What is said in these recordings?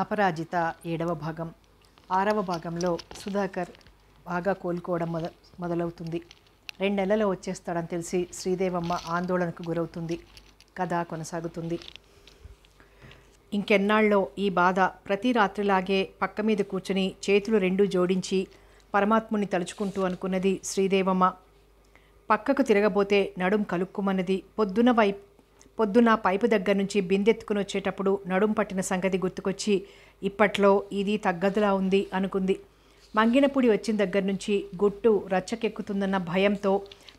అపరాజిత ఏడవ భాగం ఆరవ భాగంలో సుధాకర్ బాగా కోలుకోవడం మొద మొదలవుతుంది రెండు నెలలో వచ్చేస్తాడని తెలిసి శ్రీదేవమ్మ ఆందోళనకు గురవుతుంది కథ కొనసాగుతుంది ఇంకెన్నాళ్ళలో ఈ బాధ ప్రతి రాత్రిలాగే పక్క మీద కూర్చుని చేతులు రెండు జోడించి పరమాత్ముని తలుచుకుంటూ అనుకున్నది శ్రీదేవమ్మ పక్కకు తిరగబోతే నడుం కలుక్కుమన్నది పొద్దున వైపు పొద్దున్న పైపు దగ్గర నుంచి బిందెత్తుకుని వచ్చేటప్పుడు నడుం పట్టిన సంగతి గుర్తుకొచ్చి ఇప్పట్లో ఇది తగ్గదులా ఉంది అనుకుంది మంగినపూడి వచ్చిన దగ్గర నుంచి గుట్టు రచ్చకెక్కుతుందన్న భయంతో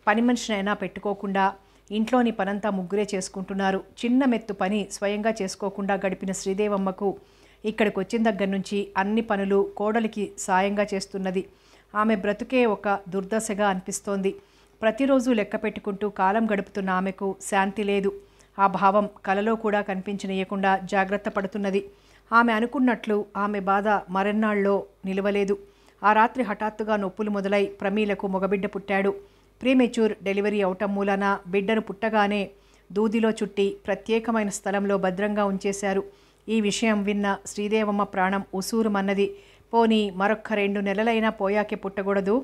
పని మనిషినైనా పెట్టుకోకుండా ఇంట్లోని పనంతా ముగ్గురే చేసుకుంటున్నారు చిన్న మెత్తు పని స్వయంగా చేసుకోకుండా గడిపిన శ్రీదేవమ్మకు ఇక్కడికి వచ్చిన దగ్గర నుంచి అన్ని పనులు కోడలికి సాయంగా చేస్తున్నది ఆమె బ్రతుకే ఒక దుర్దశగా అనిపిస్తోంది ప్రతిరోజు లెక్క పెట్టుకుంటూ కాలం గడుపుతున్న ఆమెకు శాంతి లేదు ఆ భావం కలలో కూడా కనిపించనీయకుండా జాగ్రత్త పడుతున్నది ఆమె అనుకున్నట్లు ఆమె బాధ మరెన్నాళ్ళలో నిలవలేదు ఆ రాత్రి హఠాత్తుగా నొప్పులు మొదలై ప్రమీలకు మగబిడ్డ పుట్టాడు ప్రీమెచ్యూర్ డెలివరీ అవటం మూలన బిడ్డను పుట్టగానే దూదిలో చుట్టి ప్రత్యేకమైన స్థలంలో భద్రంగా ఉంచేశారు ఈ విషయం విన్న శ్రీదేవమ్మ ప్రాణం ఉసూరుమన్నది పోనీ మరొక్క రెండు నెలలైనా పోయాకే పుట్టకూడదు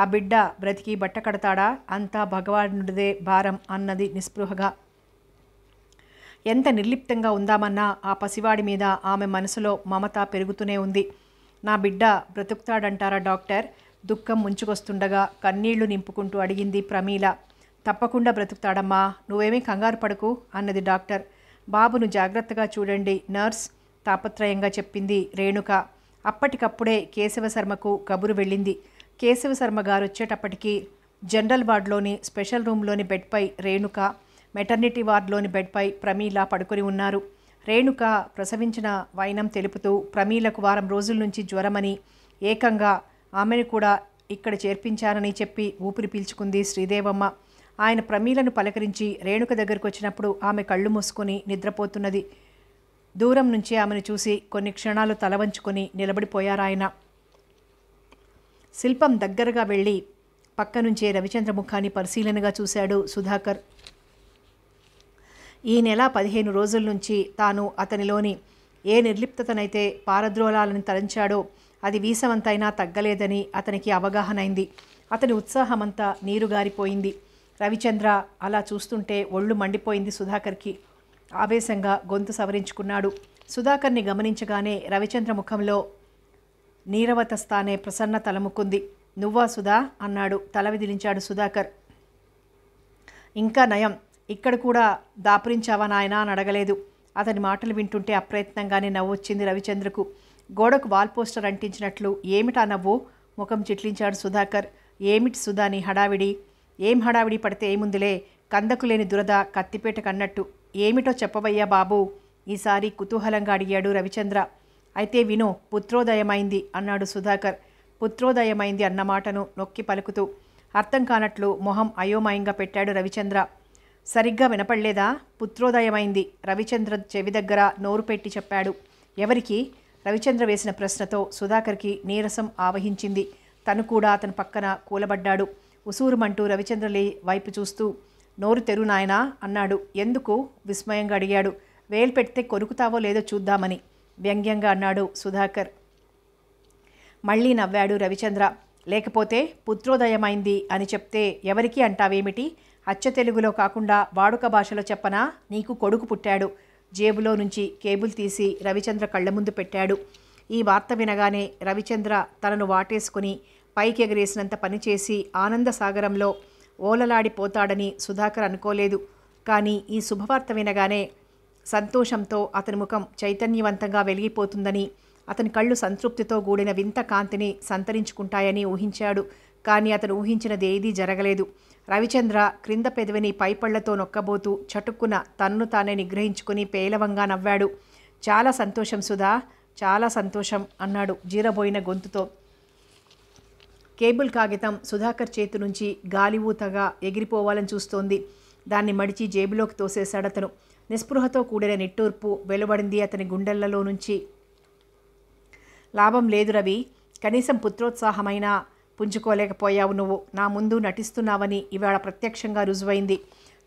ఆ బిడ్డ బ్రతికి బట్టకడతాడా అంతా భగవానుడిదే భారం అన్నది నిస్పృహగా ఎంత నిర్లిప్తంగా ఉందామన్నా ఆ పసివాడి మీద ఆమె మనసులో మమత పెరుగుతూనే ఉంది నా బిడ్డ బ్రతుకుతాడంటారా డాక్టర్ దుఃఖం ముంచుకొస్తుండగా కన్నీళ్లు నింపుకుంటూ అడిగింది ప్రమీల తప్పకుండా బ్రతుకుతాడమ్మా నువ్వేమీ కంగారు పడకు అన్నది డాక్టర్ బాబును జాగ్రత్తగా చూడండి నర్స్ తాపత్రయంగా చెప్పింది రేణుక అప్పటికప్పుడే కేశవశర్మకు కబురు వెళ్ళింది కేశవశర్మ గారు వచ్చేటప్పటికీ జనరల్ వార్డులోని స్పెషల్ రూమ్లోని బెడ్పై రేణుక మెటర్నిటీ వార్డులోని బెడ్పై ప్రమీల పడుకొని ఉన్నారు రేణుక ప్రసవించిన వైనం తెలుపుతూ ప్రమీలకు వారం రోజుల నుంచి జ్వరమని ఏకంగా ఆమెను కూడా ఇక్కడ చేర్పించారని చెప్పి ఊపిరి పీల్చుకుంది శ్రీదేవమ్మ ఆయన ప్రమీలను పలకరించి రేణుక దగ్గరకు వచ్చినప్పుడు ఆమె కళ్ళు మూసుకొని నిద్రపోతున్నది దూరం నుంచి ఆమెను చూసి కొన్ని క్షణాలు తలవంచుకొని నిలబడిపోయారాయన శిల్పం దగ్గరగా వెళ్ళి పక్క నుంచే రవిచంద్ర ముఖాన్ని పరిశీలనగా చూశాడు సుధాకర్ ఈ నెల పదిహేను రోజుల నుంచి తాను అతనిలోని ఏ నిర్లిప్తతనైతే పారద్రోలాలని తలంచాడో అది వీసవంతైనా తగ్గలేదని అతనికి అవగాహనైంది అతని ఉత్సాహమంతా నీరుగారిపోయింది రవిచంద్ర అలా చూస్తుంటే ఒళ్ళు మండిపోయింది సుధాకర్కి ఆవేశంగా గొంతు సవరించుకున్నాడు సుధాకర్ని గమనించగానే రవిచంద్ర ముఖంలో నీరవతస్థానే ప్రసన్న తలముకుంది నువ్వా సుధా అన్నాడు తల విదిలించాడు సుధాకర్ ఇంకా నయం ఇక్కడ కూడా దాపురించావా నాయన అని అడగలేదు అతని మాటలు వింటుంటే అప్రయత్నంగానే నవ్వొచ్చింది రవిచంద్రకు గోడకు వాల్ పోస్టర్ అంటించినట్లు ఏమిటా నవ్వు ముఖం చిట్లించాడు సుధాకర్ ఏమిటి సుధాని హడావిడి ఏం హడావిడి పడితే ఏముందిలే కందకు లేని దురద కత్తిపేట కన్నట్టు ఏమిటో చెప్పవయ్యా బాబు ఈసారి కుతూహలంగా అడిగాడు రవిచంద్ర అయితే విను పుత్రోదయమైంది అన్నాడు సుధాకర్ పుత్రోదయమైంది అన్నమాటను నొక్కి పలుకుతూ అర్థం కానట్లు మొహం అయోమయంగా పెట్టాడు రవిచంద్ర సరిగ్గా వినపడలేదా పుత్రోదయమైంది రవిచంద్ర చెవి దగ్గర నోరు పెట్టి చెప్పాడు ఎవరికి రవిచంద్ర వేసిన ప్రశ్నతో సుధాకర్కి నీరసం ఆవహించింది తను కూడా అతని పక్కన కూలబడ్డాడు ఉసూరుమంటూ రవిచంద్రలే వైపు చూస్తూ నోరు తెరు నాయనా అన్నాడు ఎందుకు విస్మయంగా అడిగాడు వేలు పెడితే కొరుకుతావో లేదో చూద్దామని వ్యంగ్యంగా అన్నాడు సుధాకర్ మళ్ళీ నవ్వాడు రవిచంద్ర లేకపోతే పుత్రోదయమైంది అని చెప్తే ఎవరికి అంటావేమిటి అచ్చ తెలుగులో కాకుండా వాడుక భాషలో చెప్పనా నీకు కొడుకు పుట్టాడు జేబులో నుంచి కేబుల్ తీసి రవిచంద్ర కళ్ళ ముందు పెట్టాడు ఈ వార్త వినగానే రవిచంద్ర తనను వాటేసుకుని ఎగిరేసినంత పనిచేసి ఆనంద సాగరంలో ఓలలాడిపోతాడని సుధాకర్ అనుకోలేదు కానీ ఈ శుభవార్త వినగానే సంతోషంతో అతని ముఖం చైతన్యవంతంగా వెలిగిపోతుందని అతని కళ్ళు సంతృప్తితో కూడిన వింత కాంతిని సంతరించుకుంటాయని ఊహించాడు కానీ అతను ఏదీ జరగలేదు రవిచంద్ర క్రింద పెదవిని పైపళ్లతో నొక్కబోతూ చటుక్కున తన్ను తానే నిగ్రహించుకుని పేలవంగా నవ్వాడు చాలా సంతోషం సుధా చాలా సంతోషం అన్నాడు జీరబోయిన గొంతుతో కేబుల్ కాగితం సుధాకర్ చేతి నుంచి గాలివూతగా ఎగిరిపోవాలని చూస్తోంది దాన్ని మడిచి జేబులోకి అతను నిస్పృహతో కూడిన నిట్టూర్పు వెలువడింది అతని గుండెలలో నుంచి లాభం లేదు రవి కనీసం పుత్రోత్సాహమైన పుంజుకోలేకపోయావు నువ్వు నా ముందు నటిస్తున్నావని ఇవాళ ప్రత్యక్షంగా రుజువైంది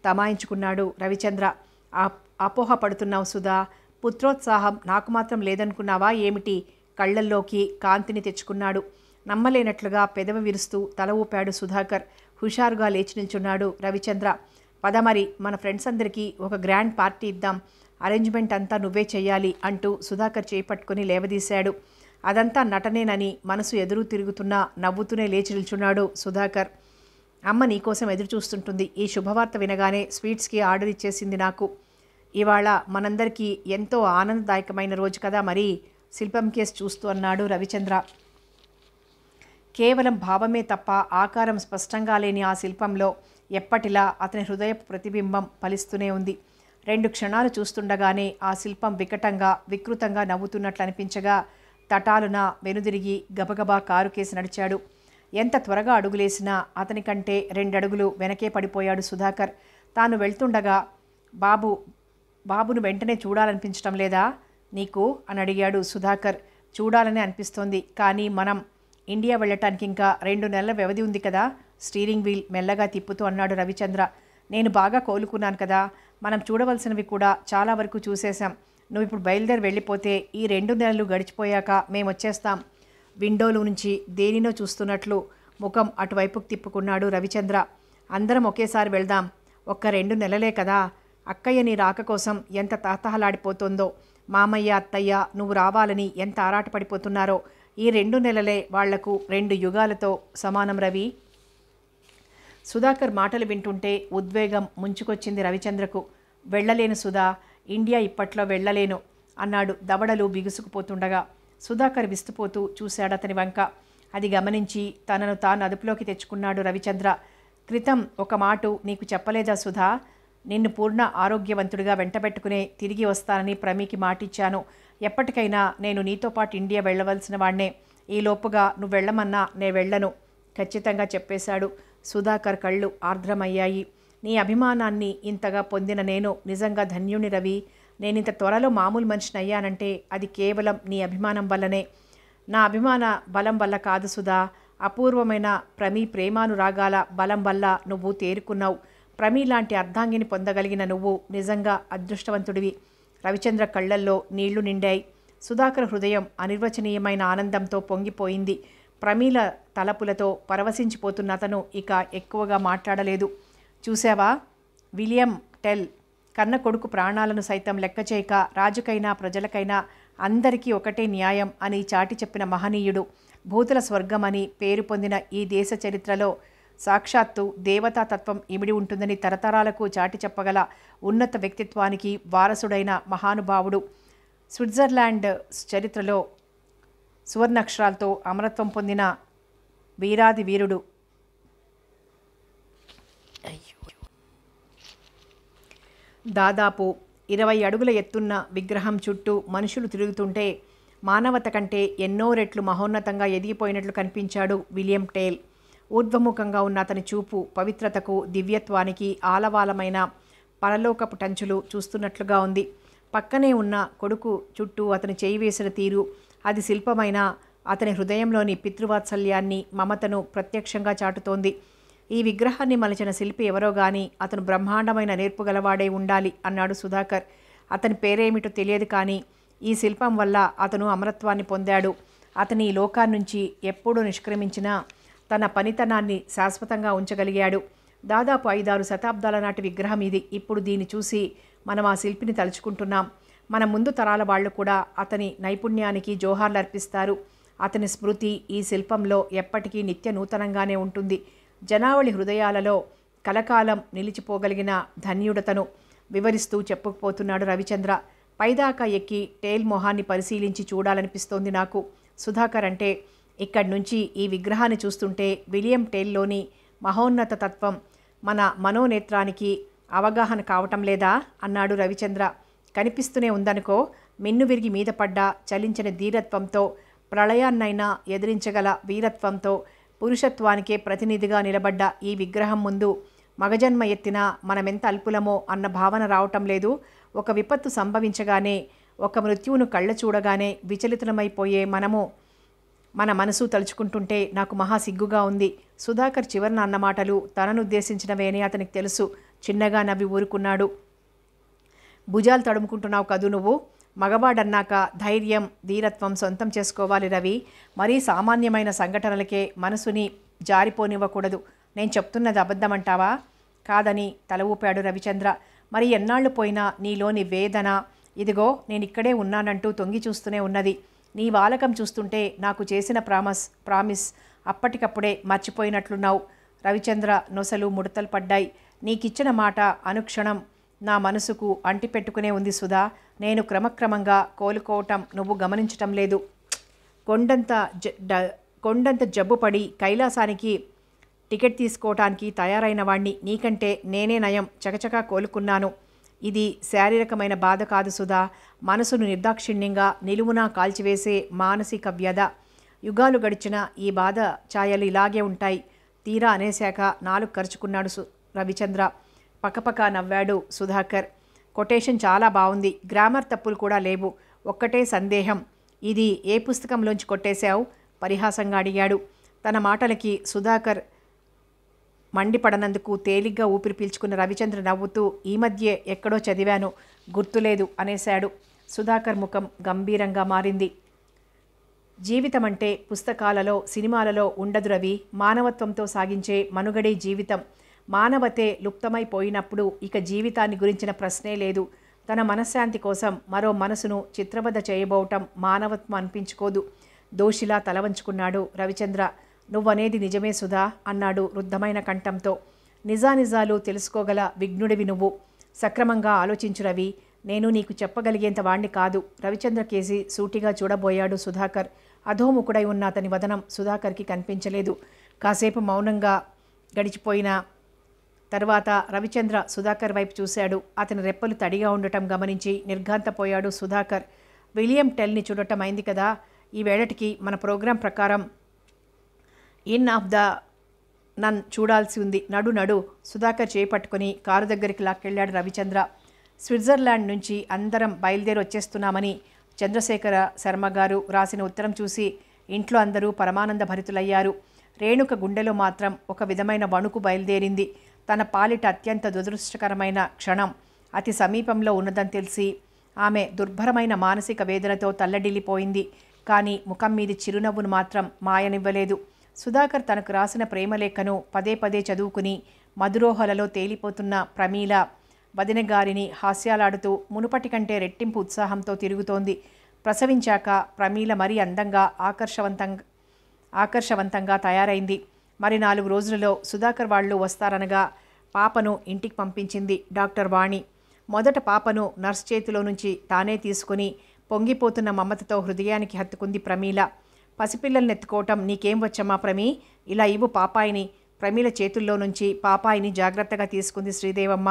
తమాయించుకున్నాడు రవిచంద్ర అపోహ పడుతున్నావు సుధా పుత్రోత్సాహం నాకు మాత్రం లేదనుకున్నావా ఏమిటి కళ్ళల్లోకి కాంతిని తెచ్చుకున్నాడు నమ్మలేనట్లుగా పెదవి విరుస్తూ తల ఊపాడు సుధాకర్ హుషారుగా లేచి నిల్చున్నాడు రవిచంద్ర పద మరి మన ఫ్రెండ్స్ అందరికీ ఒక గ్రాండ్ పార్టీ ఇద్దాం అరేంజ్మెంట్ అంతా నువ్వే చేయాలి అంటూ సుధాకర్ చేపట్టుకుని లేవదీశాడు అదంతా నటనేనని మనసు ఎదురు తిరుగుతున్నా నవ్వుతూనే లేచి నిల్చున్నాడు సుధాకర్ అమ్మ నీకోసం ఎదురు చూస్తుంటుంది ఈ శుభవార్త వినగానే స్వీట్స్కి ఆర్డర్ ఇచ్చేసింది నాకు ఇవాళ మనందరికీ ఎంతో ఆనందదాయకమైన రోజు కదా మరి శిల్పం కేస్ చూస్తూ అన్నాడు రవిచంద్ర కేవలం భావమే తప్ప ఆకారం స్పష్టంగా లేని ఆ శిల్పంలో ఎప్పటిలా అతని హృదయ ప్రతిబింబం ఫలిస్తూనే ఉంది రెండు క్షణాలు చూస్తుండగానే ఆ శిల్పం వికటంగా వికృతంగా నవ్వుతున్నట్లు అనిపించగా తటాలున వెనుదిరిగి గబగబా కారు కేసి నడిచాడు ఎంత త్వరగా అడుగులేసినా అతనికంటే రెండడుగులు వెనకే పడిపోయాడు సుధాకర్ తాను వెళ్తుండగా బాబు బాబును వెంటనే చూడాలనిపించటం లేదా నీకు అని అడిగాడు సుధాకర్ చూడాలని అనిపిస్తోంది కానీ మనం ఇండియా వెళ్ళటానికి ఇంకా రెండు నెలల వ్యవధి ఉంది కదా స్టీరింగ్ వీల్ మెల్లగా తిప్పుతూ అన్నాడు రవిచంద్ర నేను బాగా కోలుకున్నాను కదా మనం చూడవలసినవి కూడా చాలా వరకు చూసేశాం నువ్వు ఇప్పుడు బయలుదేరి వెళ్ళిపోతే ఈ రెండు నెలలు గడిచిపోయాక మేము వచ్చేస్తాం విండోలో నుంచి దేనినో చూస్తున్నట్లు ముఖం అటువైపుకు తిప్పుకున్నాడు రవిచంద్ర అందరం ఒకేసారి వెళ్దాం ఒక్క రెండు నెలలే కదా అక్కయ్య నీ రాక కోసం ఎంత తాతహలాడిపోతుందో మామయ్య అత్తయ్య నువ్వు రావాలని ఎంత ఆరాటపడిపోతున్నారో ఈ రెండు నెలలే వాళ్లకు రెండు యుగాలతో సమానం రవి సుధాకర్ మాటలు వింటుంటే ఉద్వేగం ముంచుకొచ్చింది రవిచంద్రకు వెళ్ళలేను సుధా ఇండియా ఇప్పట్లో వెళ్ళలేను అన్నాడు దవడలు బిగుసుకుపోతుండగా సుధాకర్ విస్తుపోతూ చూశాడతని వంక అది గమనించి తనను తాను అదుపులోకి తెచ్చుకున్నాడు రవిచంద్ర క్రితం ఒక మాట నీకు చెప్పలేదా సుధా నిన్ను పూర్ణ ఆరోగ్యవంతుడిగా వెంటబెట్టుకునే తిరిగి వస్తానని ప్రమీకి మాటిచ్చాను ఎప్పటికైనా నేను నీతో పాటు ఇండియా వెళ్ళవలసిన వాణ్ణే ఈలోపుగా నువ్వు వెళ్ళమన్నా నే వెళ్ళను ఖచ్చితంగా చెప్పేశాడు సుధాకర్ కళ్ళు ఆర్ద్రమయ్యాయి నీ అభిమానాన్ని ఇంతగా పొందిన నేను నిజంగా ధన్యుని రవి నేనింత త్వరలో మామూలు మనిషిని అయ్యానంటే అది కేవలం నీ అభిమానం వల్లనే నా అభిమాన బలం వల్ల కాదు సుధా అపూర్వమైన ప్రమి ప్రేమానురాగాల బలం వల్ల నువ్వు తేరుకున్నావు ప్రమి లాంటి అర్ధాంగిని పొందగలిగిన నువ్వు నిజంగా అదృష్టవంతుడివి రవిచంద్ర కళ్ళల్లో నీళ్లు నిండాయి సుధాకర్ హృదయం అనిర్వచనీయమైన ఆనందంతో పొంగిపోయింది ప్రమీల తలపులతో పరవశించిపోతున్న అతను ఇక ఎక్కువగా మాట్లాడలేదు చూసావా విలియం టెల్ కన్న కొడుకు ప్రాణాలను సైతం లెక్క చేయక రాజుకైనా ప్రజలకైనా అందరికీ ఒకటే న్యాయం అని చాటి చెప్పిన మహనీయుడు భూతుల స్వర్గమని పేరు పొందిన ఈ దేశ చరిత్రలో సాక్షాత్తు దేవతాతత్వం తత్వం ఇమిడి ఉంటుందని తరతరాలకు చాటి చెప్పగల ఉన్నత వ్యక్తిత్వానికి వారసుడైన మహానుభావుడు స్విట్జర్లాండ్ చరిత్రలో సువర్ణక్షరాలతో అమరత్వం పొందిన వీరాది వీరుడు అయ్యో దాదాపు ఇరవై అడుగుల ఎత్తున్న విగ్రహం చుట్టూ మనుషులు తిరుగుతుంటే మానవత కంటే ఎన్నో రెట్లు మహోన్నతంగా ఎదిగిపోయినట్లు కనిపించాడు విలియం టేల్ ఊర్ధ్వముఖంగా ఉన్న అతని చూపు పవిత్రతకు దివ్యత్వానికి ఆలవాలమైన పరలోకపు టంచులు చూస్తున్నట్లుగా ఉంది పక్కనే ఉన్న కొడుకు చుట్టూ అతను చేయి వేసిన తీరు అది శిల్పమైన అతని హృదయంలోని పితృవాత్సల్యాన్ని మమతను ప్రత్యక్షంగా చాటుతోంది ఈ విగ్రహాన్ని మలచిన శిల్పి ఎవరో గాని అతను బ్రహ్మాండమైన నేర్పు గలవాడే ఉండాలి అన్నాడు సుధాకర్ అతని పేరేమిటో తెలియదు కానీ ఈ శిల్పం వల్ల అతను అమరత్వాన్ని పొందాడు అతని ఈ లోకాన్నించి ఎప్పుడూ నిష్క్రమించినా తన పనితనాన్ని శాశ్వతంగా ఉంచగలిగాడు దాదాపు ఐదారు శతాబ్దాల నాటి విగ్రహం ఇది ఇప్పుడు దీన్ని చూసి మనం ఆ శిల్పిని తలుచుకుంటున్నాం మన ముందు తరాల వాళ్ళు కూడా అతని నైపుణ్యానికి జోహార్లు అర్పిస్తారు అతని స్మృతి ఈ శిల్పంలో ఎప్పటికీ నిత్య నూతనంగానే ఉంటుంది జనావళి హృదయాలలో కలకాలం నిలిచిపోగలిగిన ధన్యుడతను వివరిస్తూ చెప్పుకుపోతున్నాడు రవిచంద్ర పైదాకా ఎక్కి టేల్ మొహాన్ని పరిశీలించి చూడాలనిపిస్తోంది నాకు సుధాకర్ అంటే ఇక్కడి నుంచి ఈ విగ్రహాన్ని చూస్తుంటే విలియం టేల్లోని మహోన్నత తత్వం మన మనోనేత్రానికి అవగాహన కావటం లేదా అన్నాడు రవిచంద్ర కనిపిస్తూనే ఉందనుకో మిన్ను విరిగి మీద పడ్డా చలించిన ధీరత్వంతో ప్రళయాన్నైనా ఎదిరించగల వీరత్వంతో పురుషత్వానికే ప్రతినిధిగా నిలబడ్డ ఈ విగ్రహం ముందు మగజన్మ ఎత్తిన మనమెంత అల్పులమో అన్న భావన రావటం లేదు ఒక విపత్తు సంభవించగానే ఒక మృత్యువును కళ్ళ చూడగానే విచలితమైపోయే మనము మన మనసు తలుచుకుంటుంటే నాకు మహా సిగ్గుగా ఉంది సుధాకర్ చివరన అన్నమాటలు మాటలు తననుద్దేశించినవేనే అతనికి తెలుసు చిన్నగా నవ్వి ఊరుకున్నాడు భుజాలు తడుముకుంటున్నావు కదూ నువ్వు మగవాడన్నాక ధైర్యం ధీరత్వం సొంతం చేసుకోవాలి రవి మరీ సామాన్యమైన సంఘటనలకే మనసుని జారిపోనివ్వకూడదు నేను చెప్తున్నది అబద్ధమంటావా కాదని తల ఊపాడు రవిచంద్ర మరి ఎన్నాళ్ళు పోయినా నీలోని వేదన ఇదిగో నేను ఇక్కడే ఉన్నానంటూ తొంగి చూస్తూనే ఉన్నది నీ వాలకం చూస్తుంటే నాకు చేసిన ప్రామస్ ప్రామిస్ అప్పటికప్పుడే మర్చిపోయినట్లున్నావు రవిచంద్ర నొసలు ముడతలు పడ్డాయి నీకిచ్చిన మాట అనుక్షణం నా మనసుకు అంటిపెట్టుకునే ఉంది సుధా నేను క్రమక్రమంగా కోలుకోవటం నువ్వు గమనించటం లేదు కొండంత జ కొండంత జబ్బుపడి కైలాసానికి టికెట్ తీసుకోవటానికి తయారైన వాణ్ణి నీకంటే నేనే నయం చకచకా కోలుకున్నాను ఇది శారీరకమైన బాధ కాదు సుధా మనసును నిర్దాక్షిణ్యంగా నిలువునా కాల్చివేసే మానసిక వ్యధ యుగాలు గడిచిన ఈ బాధ ఛాయలు ఇలాగే ఉంటాయి తీరా అనేశాక నాలుగు ఖర్చుకున్నాడు సు రవిచంద్ర పకపక నవ్వాడు సుధాకర్ కొటేషన్ చాలా బాగుంది గ్రామర్ తప్పులు కూడా లేవు ఒక్కటే సందేహం ఇది ఏ పుస్తకంలోంచి కొట్టేశావు పరిహాసంగా అడిగాడు తన మాటలకి సుధాకర్ మండిపడనందుకు తేలిగ్గా ఊపిరి పీల్చుకున్న రవిచంద్ర నవ్వుతూ ఈ మధ్యే ఎక్కడో చదివాను గుర్తులేదు అనేశాడు సుధాకర్ ముఖం గంభీరంగా మారింది జీవితం అంటే పుస్తకాలలో సినిమాలలో ఉండదు రవి మానవత్వంతో సాగించే మనుగడే జీవితం మానవతే లుప్తమైపోయినప్పుడు ఇక జీవితాన్ని గురించిన ప్రశ్నే లేదు తన మనశ్శాంతి కోసం మరో మనసును చిత్రబద్ధ చేయబోవటం మానవత్వం అనిపించుకోదు దోషిలా తలవంచుకున్నాడు రవిచంద్ర నువ్వనేది నిజమే సుధా అన్నాడు వృద్ధమైన కంఠంతో నిజానిజాలు తెలుసుకోగల విఘ్నుడివి నువ్వు సక్రమంగా ఆలోచించు రవి నేను నీకు చెప్పగలిగేంత వాణ్ణి కాదు రవిచంద్ర కేసి సూటిగా చూడబోయాడు సుధాకర్ అధోముఖుడై ఉన్న అతని వదనం సుధాకర్కి కనిపించలేదు కాసేపు మౌనంగా గడిచిపోయిన తర్వాత రవిచంద్ర సుధాకర్ వైపు చూశాడు అతని రెప్పలు తడిగా ఉండటం గమనించి నిర్ఘాంతపోయాడు సుధాకర్ విలియం టెల్ని చూడటం అయింది కదా ఈ వేళటికి మన ప్రోగ్రాం ప్రకారం ఇన్ ఆఫ్ ద నన్ చూడాల్సి ఉంది నడు నడు సుధాకర్ చేపట్టుకుని కారు దగ్గరికి లాక్కెళ్ళాడు రవిచంద్ర స్విట్జర్లాండ్ నుంచి అందరం బయలుదేరి వచ్చేస్తున్నామని చంద్రశేఖర శర్మ గారు రాసిన ఉత్తరం చూసి ఇంట్లో అందరూ పరమానంద భరితులయ్యారు రేణుక గుండెలో మాత్రం ఒక విధమైన వణుకు బయలుదేరింది తన పాలిట అత్యంత దురదృష్టకరమైన క్షణం అతి సమీపంలో ఉన్నదని తెలిసి ఆమె దుర్భరమైన మానసిక వేదనతో తల్లడిల్లిపోయింది కానీ ముఖం మీది చిరునవ్వును మాత్రం మాయనివ్వలేదు సుధాకర్ తనకు రాసిన ప్రేమలేఖను పదే పదే చదువుకుని మధురోహలలో తేలిపోతున్న ప్రమీల వదినగారిని హాస్యాలాడుతూ మునుపటి కంటే రెట్టింపు ఉత్సాహంతో తిరుగుతోంది ప్రసవించాక ప్రమీల మరీ అందంగా ఆకర్షవంతంగా ఆకర్షవంతంగా తయారైంది మరి నాలుగు రోజులలో సుధాకర్ వాళ్ళు వస్తారనగా పాపను ఇంటికి పంపించింది డాక్టర్ వాణి మొదట పాపను నర్స్ చేతిలో నుంచి తానే తీసుకుని పొంగిపోతున్న మమతతో హృదయానికి హత్తుకుంది ప్రమీల పసిపిల్లల్ని ఎత్తుకోవటం నీకేం వచ్చమ్మా ప్రమీ ఇలా ఇవ్వు పాపాయిని ప్రమీల చేతుల్లో నుంచి పాపాయిని జాగ్రత్తగా తీసుకుంది శ్రీదేవమ్మ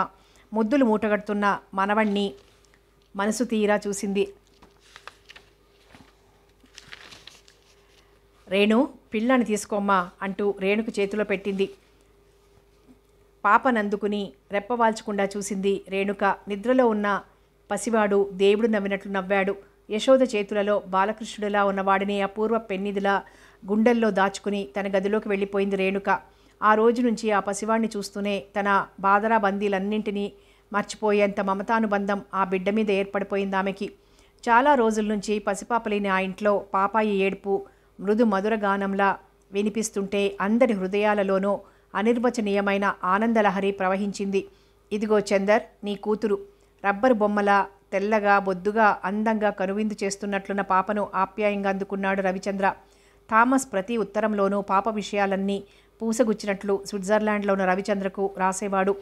ముద్దులు మూటగడుతున్న మనవణ్ణి మనసు తీరా చూసింది రేణు పిల్లని తీసుకోమ్మా అంటూ రేణుకు చేతిలో పెట్టింది పాపనందుకుని రెప్పవాల్చకుండా చూసింది రేణుక నిద్రలో ఉన్న పసివాడు దేవుడు నవ్వినట్లు నవ్వాడు యశోద చేతులలో బాలకృష్ణుడిలా ఉన్నవాడిని అపూర్వ పెన్నిదిలా గుండెల్లో దాచుకుని తన గదిలోకి వెళ్ళిపోయింది రేణుక ఆ రోజు నుంచి ఆ పసివాడిని చూస్తూనే తన బాధరా మర్చిపోయేంత మమతానుబంధం ఆ బిడ్డ మీద ఏర్పడిపోయింది ఆమెకి చాలా రోజుల నుంచి పసిపాపలేని ఆ ఇంట్లో పాపాయి ఏడుపు మృదు మధుర గానంలా వినిపిస్తుంటే అందరి హృదయాలలోనూ అనిర్వచనీయమైన ఆనందలహరి ప్రవహించింది ఇదిగో చందర్ నీ కూతురు రబ్బరు బొమ్మలా తెల్లగా బొద్దుగా అందంగా కనువిందు చేస్తున్నట్లున్న పాపను ఆప్యాయంగా అందుకున్నాడు రవిచంద్ర థామస్ ప్రతి ఉత్తరంలోనూ పాప విషయాలన్నీ పూసగుచ్చినట్లు స్విట్జర్లాండ్లో ఉన్న రవిచంద్రకు రాసేవాడు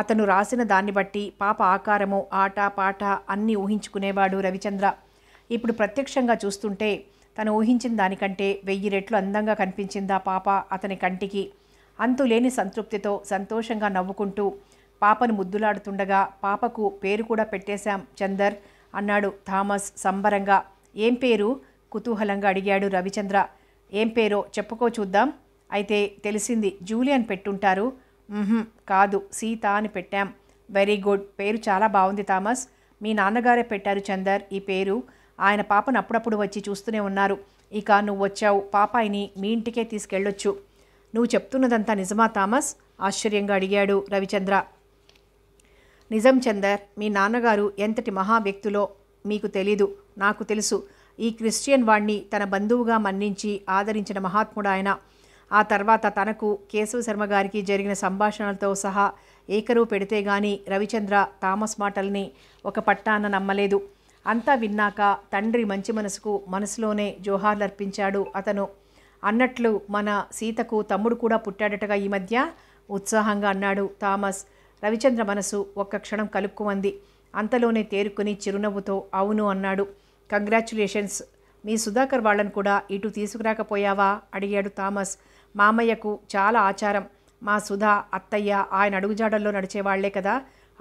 అతను రాసిన దాన్ని బట్టి పాప ఆకారము ఆట పాట అన్నీ ఊహించుకునేవాడు రవిచంద్ర ఇప్పుడు ప్రత్యక్షంగా చూస్తుంటే తను ఊహించిన దానికంటే వెయ్యి రెట్లు అందంగా కనిపించిందా పాప అతని కంటికి అంతులేని సంతృప్తితో సంతోషంగా నవ్వుకుంటూ పాపను ముద్దులాడుతుండగా పాపకు పేరు కూడా పెట్టేశాం చందర్ అన్నాడు థామస్ సంబరంగా ఏం పేరు కుతూహలంగా అడిగాడు రవిచంద్ర ఏం పేరో చెప్పుకో చూద్దాం అయితే తెలిసింది జూలియన్ పెట్టుంటారు కాదు సీత అని పెట్టాం వెరీ గుడ్ పేరు చాలా బాగుంది థామస్ మీ నాన్నగారే పెట్టారు చందర్ ఈ పేరు ఆయన పాపను అప్పుడప్పుడు వచ్చి చూస్తూనే ఉన్నారు ఇక నువ్వు వచ్చావు పాపాయిని మీ ఇంటికే తీసుకెళ్ళొచ్చు నువ్వు చెప్తున్నదంతా నిజమా థామస్ ఆశ్చర్యంగా అడిగాడు రవిచంద్ర నిజం చందర్ మీ నాన్నగారు ఎంతటి మహా వ్యక్తులో మీకు తెలీదు నాకు తెలుసు ఈ క్రిస్టియన్ వాణ్ణి తన బంధువుగా మన్నించి ఆదరించిన మహాత్ముడు ఆయన ఆ తర్వాత తనకు కేశవ శర్మ గారికి జరిగిన సంభాషణలతో సహా ఏకరువు పెడితే గాని రవిచంద్ర థామస్ మాటల్ని ఒక పట్టాన నమ్మలేదు అంతా విన్నాక తండ్రి మంచి మనసుకు మనసులోనే జోహార్లు అర్పించాడు అతను అన్నట్లు మన సీతకు తమ్ముడు కూడా పుట్టాడటగా ఈ మధ్య ఉత్సాహంగా అన్నాడు థామస్ రవిచంద్ర మనసు ఒక్క క్షణం కలుక్కుమంది అంతలోనే తేరుకుని చిరునవ్వుతో అవును అన్నాడు కంగ్రాచులేషన్స్ మీ సుధాకర్ వాళ్ళను కూడా ఇటు తీసుకురాకపోయావా అడిగాడు థామస్ మామయ్యకు చాలా ఆచారం మా సుధా అత్తయ్య ఆయన అడుగుజాడల్లో నడిచేవాళ్లే కదా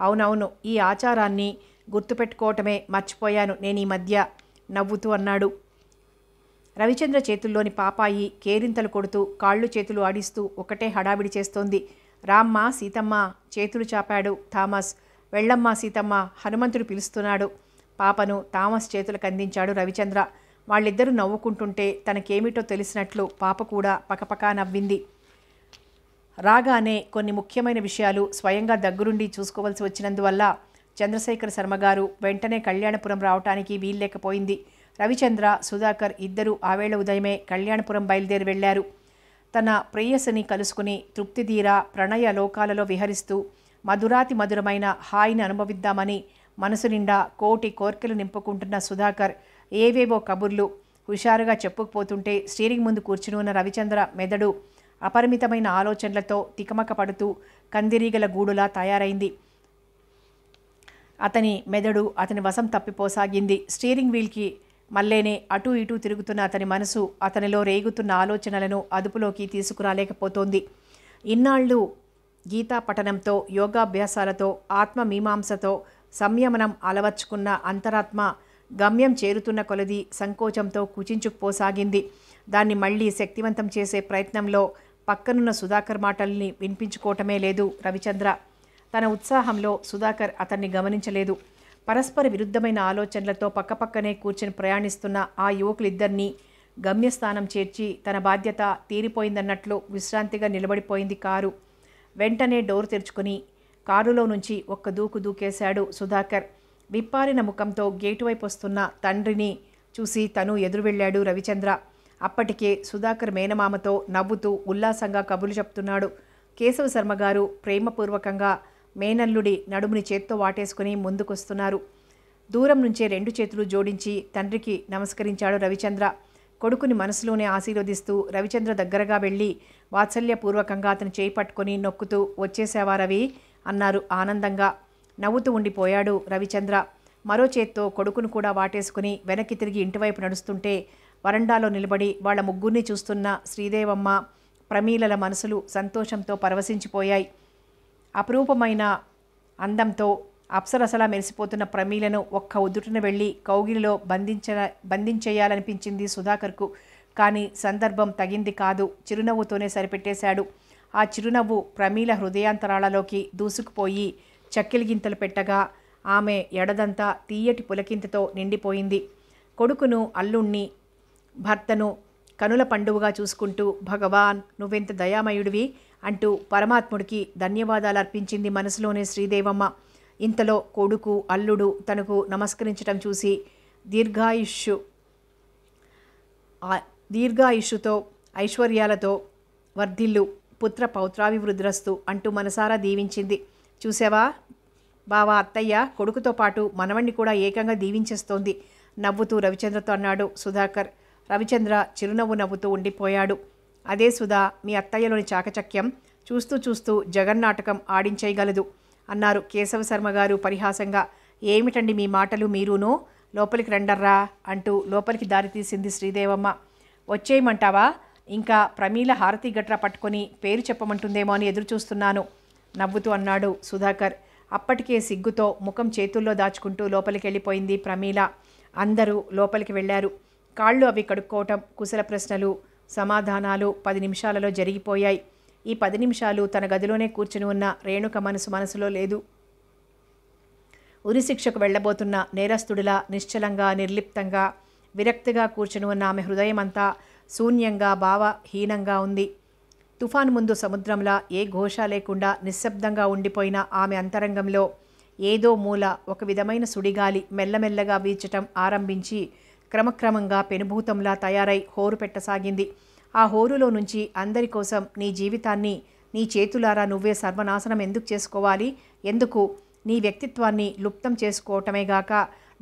అవునవును ఈ ఆచారాన్ని గుర్తుపెట్టుకోవటమే మర్చిపోయాను నేను ఈ మధ్య నవ్వుతూ అన్నాడు రవిచంద్ర చేతుల్లోని పాపాయి కేరింతలు కొడుతూ కాళ్ళు చేతులు ఆడిస్తూ ఒకటే హడావిడి చేస్తోంది రామ్మ సీతమ్మ చేతులు చాపాడు థామస్ వెళ్ళమ్మ సీతమ్మ హనుమంతుడు పిలుస్తున్నాడు పాపను థామస్ చేతులకు అందించాడు రవిచంద్ర వాళ్ళిద్దరూ నవ్వుకుంటుంటే తనకేమిటో తెలిసినట్లు పాప కూడా పకపకా నవ్వింది రాగానే కొన్ని ముఖ్యమైన విషయాలు స్వయంగా దగ్గరుండి చూసుకోవాల్సి వచ్చినందువల్ల చంద్రశేఖర్ శర్మ గారు వెంటనే కళ్యాణపురం రావటానికి వీల్లేకపోయింది రవిచంద్ర సుధాకర్ ఇద్దరూ ఆవేళ ఉదయమే కళ్యాణపురం బయలుదేరి వెళ్లారు తన ప్రేయసిని కలుసుకుని తృప్తి ప్రణయ లోకాలలో విహరిస్తూ మధురాతి మధురమైన హాయిని అనుభవిద్దామని మనసు నిండా కోటి కోర్కెలు నింపుకుంటున్న సుధాకర్ ఏవేవో కబుర్లు హుషారుగా చెప్పుకుపోతుంటే స్టీరింగ్ ముందు కూర్చుని ఉన్న రవిచంద్ర మెదడు అపరిమితమైన ఆలోచనలతో తికమక పడుతూ కందిరీగల గూడులా తయారైంది అతని మెదడు అతని వశం తప్పిపోసాగింది స్టీరింగ్ వీల్కి మల్లేనే అటూ ఇటూ తిరుగుతున్న అతని మనసు అతనిలో రేగుతున్న ఆలోచనలను అదుపులోకి తీసుకురాలేకపోతోంది ఇన్నాళ్ళు గీతా పఠనంతో యోగాభ్యాసాలతో ఆత్మమీమాంసతో సంయమనం అలవర్చుకున్న అంతరాత్మ గమ్యం చేరుతున్న కొలది సంకోచంతో కుచించుకుపోసాగింది దాన్ని మళ్లీ శక్తివంతం చేసే ప్రయత్నంలో పక్కనున్న సుధాకర్ మాటల్ని వినిపించుకోవటమే లేదు రవిచంద్ర తన ఉత్సాహంలో సుధాకర్ అతన్ని గమనించలేదు పరస్పర విరుద్ధమైన ఆలోచనలతో పక్కపక్కనే కూర్చొని ప్రయాణిస్తున్న ఆ యువకులిద్దరినీ గమ్యస్థానం చేర్చి తన బాధ్యత తీరిపోయిందన్నట్లు విశ్రాంతిగా నిలబడిపోయింది కారు వెంటనే డోర్ తెరుచుకుని కారులో నుంచి ఒక్క దూకు దూకేశాడు సుధాకర్ విప్పారిన ముఖంతో గేటు వైపు వస్తున్న తండ్రిని చూసి తను ఎదురు వెళ్ళాడు రవిచంద్ర అప్పటికే సుధాకర్ మేనమామతో నవ్వుతూ ఉల్లాసంగా కబులు చెప్తున్నాడు కేశవ శర్మ గారు ప్రేమపూర్వకంగా మేనల్లుడి నడుముని చేత్తో వాటేసుకుని ముందుకొస్తున్నారు దూరం నుంచే రెండు చేతులు జోడించి తండ్రికి నమస్కరించాడు రవిచంద్ర కొడుకుని మనసులోనే ఆశీర్వదిస్తూ రవిచంద్ర దగ్గరగా వెళ్ళి వాత్సల్యపూర్వకంగా అతను చేయి పట్టుకొని నొక్కుతూ వచ్చేసావా రవి అన్నారు ఆనందంగా నవ్వుతూ ఉండిపోయాడు రవిచంద్ర మరో చేత్తో కొడుకును కూడా వాటేసుకుని వెనక్కి తిరిగి ఇంటివైపు నడుస్తుంటే వరండాలో నిలబడి వాళ్ల ముగ్గురిని చూస్తున్న శ్రీదేవమ్మ ప్రమీలల మనసులు సంతోషంతో పరవశించిపోయాయి అపురూపమైన అందంతో అప్సరసలా మెరిసిపోతున్న ప్రమీలను ఒక్క ఉదుటిన వెళ్ళి కౌగిలిలో బంధించ బంధించేయాలనిపించింది సుధాకర్కు కానీ సందర్భం తగింది కాదు చిరునవ్వుతోనే సరిపెట్టేశాడు ఆ చిరునవ్వు ప్రమీల హృదయాంతరాలలోకి దూసుకుపోయి చక్కిలిగింతలు పెట్టగా ఆమె ఎడదంతా తీయటి పులకింతతో నిండిపోయింది కొడుకును అల్లుణ్ణి భర్తను కనుల పండువుగా చూసుకుంటూ భగవాన్ నువ్వెంత దయామయుడివి అంటూ పరమాత్ముడికి ధన్యవాదాలు అర్పించింది మనసులోనే శ్రీదేవమ్మ ఇంతలో కొడుకు అల్లుడు తనకు నమస్కరించడం చూసి దీర్ఘాయుషు దీర్ఘాయుష్యుతో ఐశ్వర్యాలతో వర్ధిల్లు పుత్ర పౌత్రాభివృద్ధిరస్తు అంటూ మనసారా దీవించింది చూసావా బావా అత్తయ్య కొడుకుతో పాటు మనవణ్ణి కూడా ఏకంగా దీవించేస్తోంది నవ్వుతూ రవిచంద్రతో అన్నాడు సుధాకర్ రవిచంద్ర చిరునవ్వు నవ్వుతూ ఉండిపోయాడు అదే సుధా మీ అత్తయ్యలోని చాకచక్యం చూస్తూ చూస్తూ జగన్నాటకం ఆడించేయగలదు అన్నారు కేశవ శర్మ గారు పరిహాసంగా ఏమిటండి మీ మాటలు మీరునో లోపలికి రండర్రా అంటూ లోపలికి దారి తీసింది శ్రీదేవమ్మ వచ్చేయమంటావా ఇంకా ప్రమీల హారతి గట్రా పట్టుకొని పేరు చెప్పమంటుందేమో అని ఎదురు చూస్తున్నాను నవ్వుతూ అన్నాడు సుధాకర్ అప్పటికే సిగ్గుతో ముఖం చేతుల్లో దాచుకుంటూ లోపలికి వెళ్ళిపోయింది ప్రమీల అందరూ లోపలికి వెళ్ళారు కాళ్ళు అవి కడుక్కోవటం కుశల ప్రశ్నలు సమాధానాలు పది నిమిషాలలో జరిగిపోయాయి ఈ పది నిమిషాలు తన గదిలోనే కూర్చుని ఉన్న రేణుక మనసు మనసులో లేదు ఉరిశిక్షకు వెళ్లబోతున్న నేరస్తుడిలా నిశ్చలంగా నిర్లిప్తంగా విరక్తిగా కూర్చుని ఉన్న ఆమె హృదయమంతా శూన్యంగా భావహీనంగా ఉంది తుఫాన్ ముందు సముద్రంలా ఏ ఘోష లేకుండా నిశ్శబ్దంగా ఉండిపోయిన ఆమె అంతరంగంలో ఏదో మూల ఒక విధమైన సుడిగాలి మెల్లమెల్లగా వీచటం ఆరంభించి క్రమక్రమంగా పెనుభూతంలా తయారై హోరు పెట్టసాగింది ఆ హోరులో నుంచి అందరి కోసం నీ జీవితాన్ని నీ చేతులారా నువ్వే సర్వనాశనం ఎందుకు చేసుకోవాలి ఎందుకు నీ వ్యక్తిత్వాన్ని లుప్తం చేసుకోవటమేగాక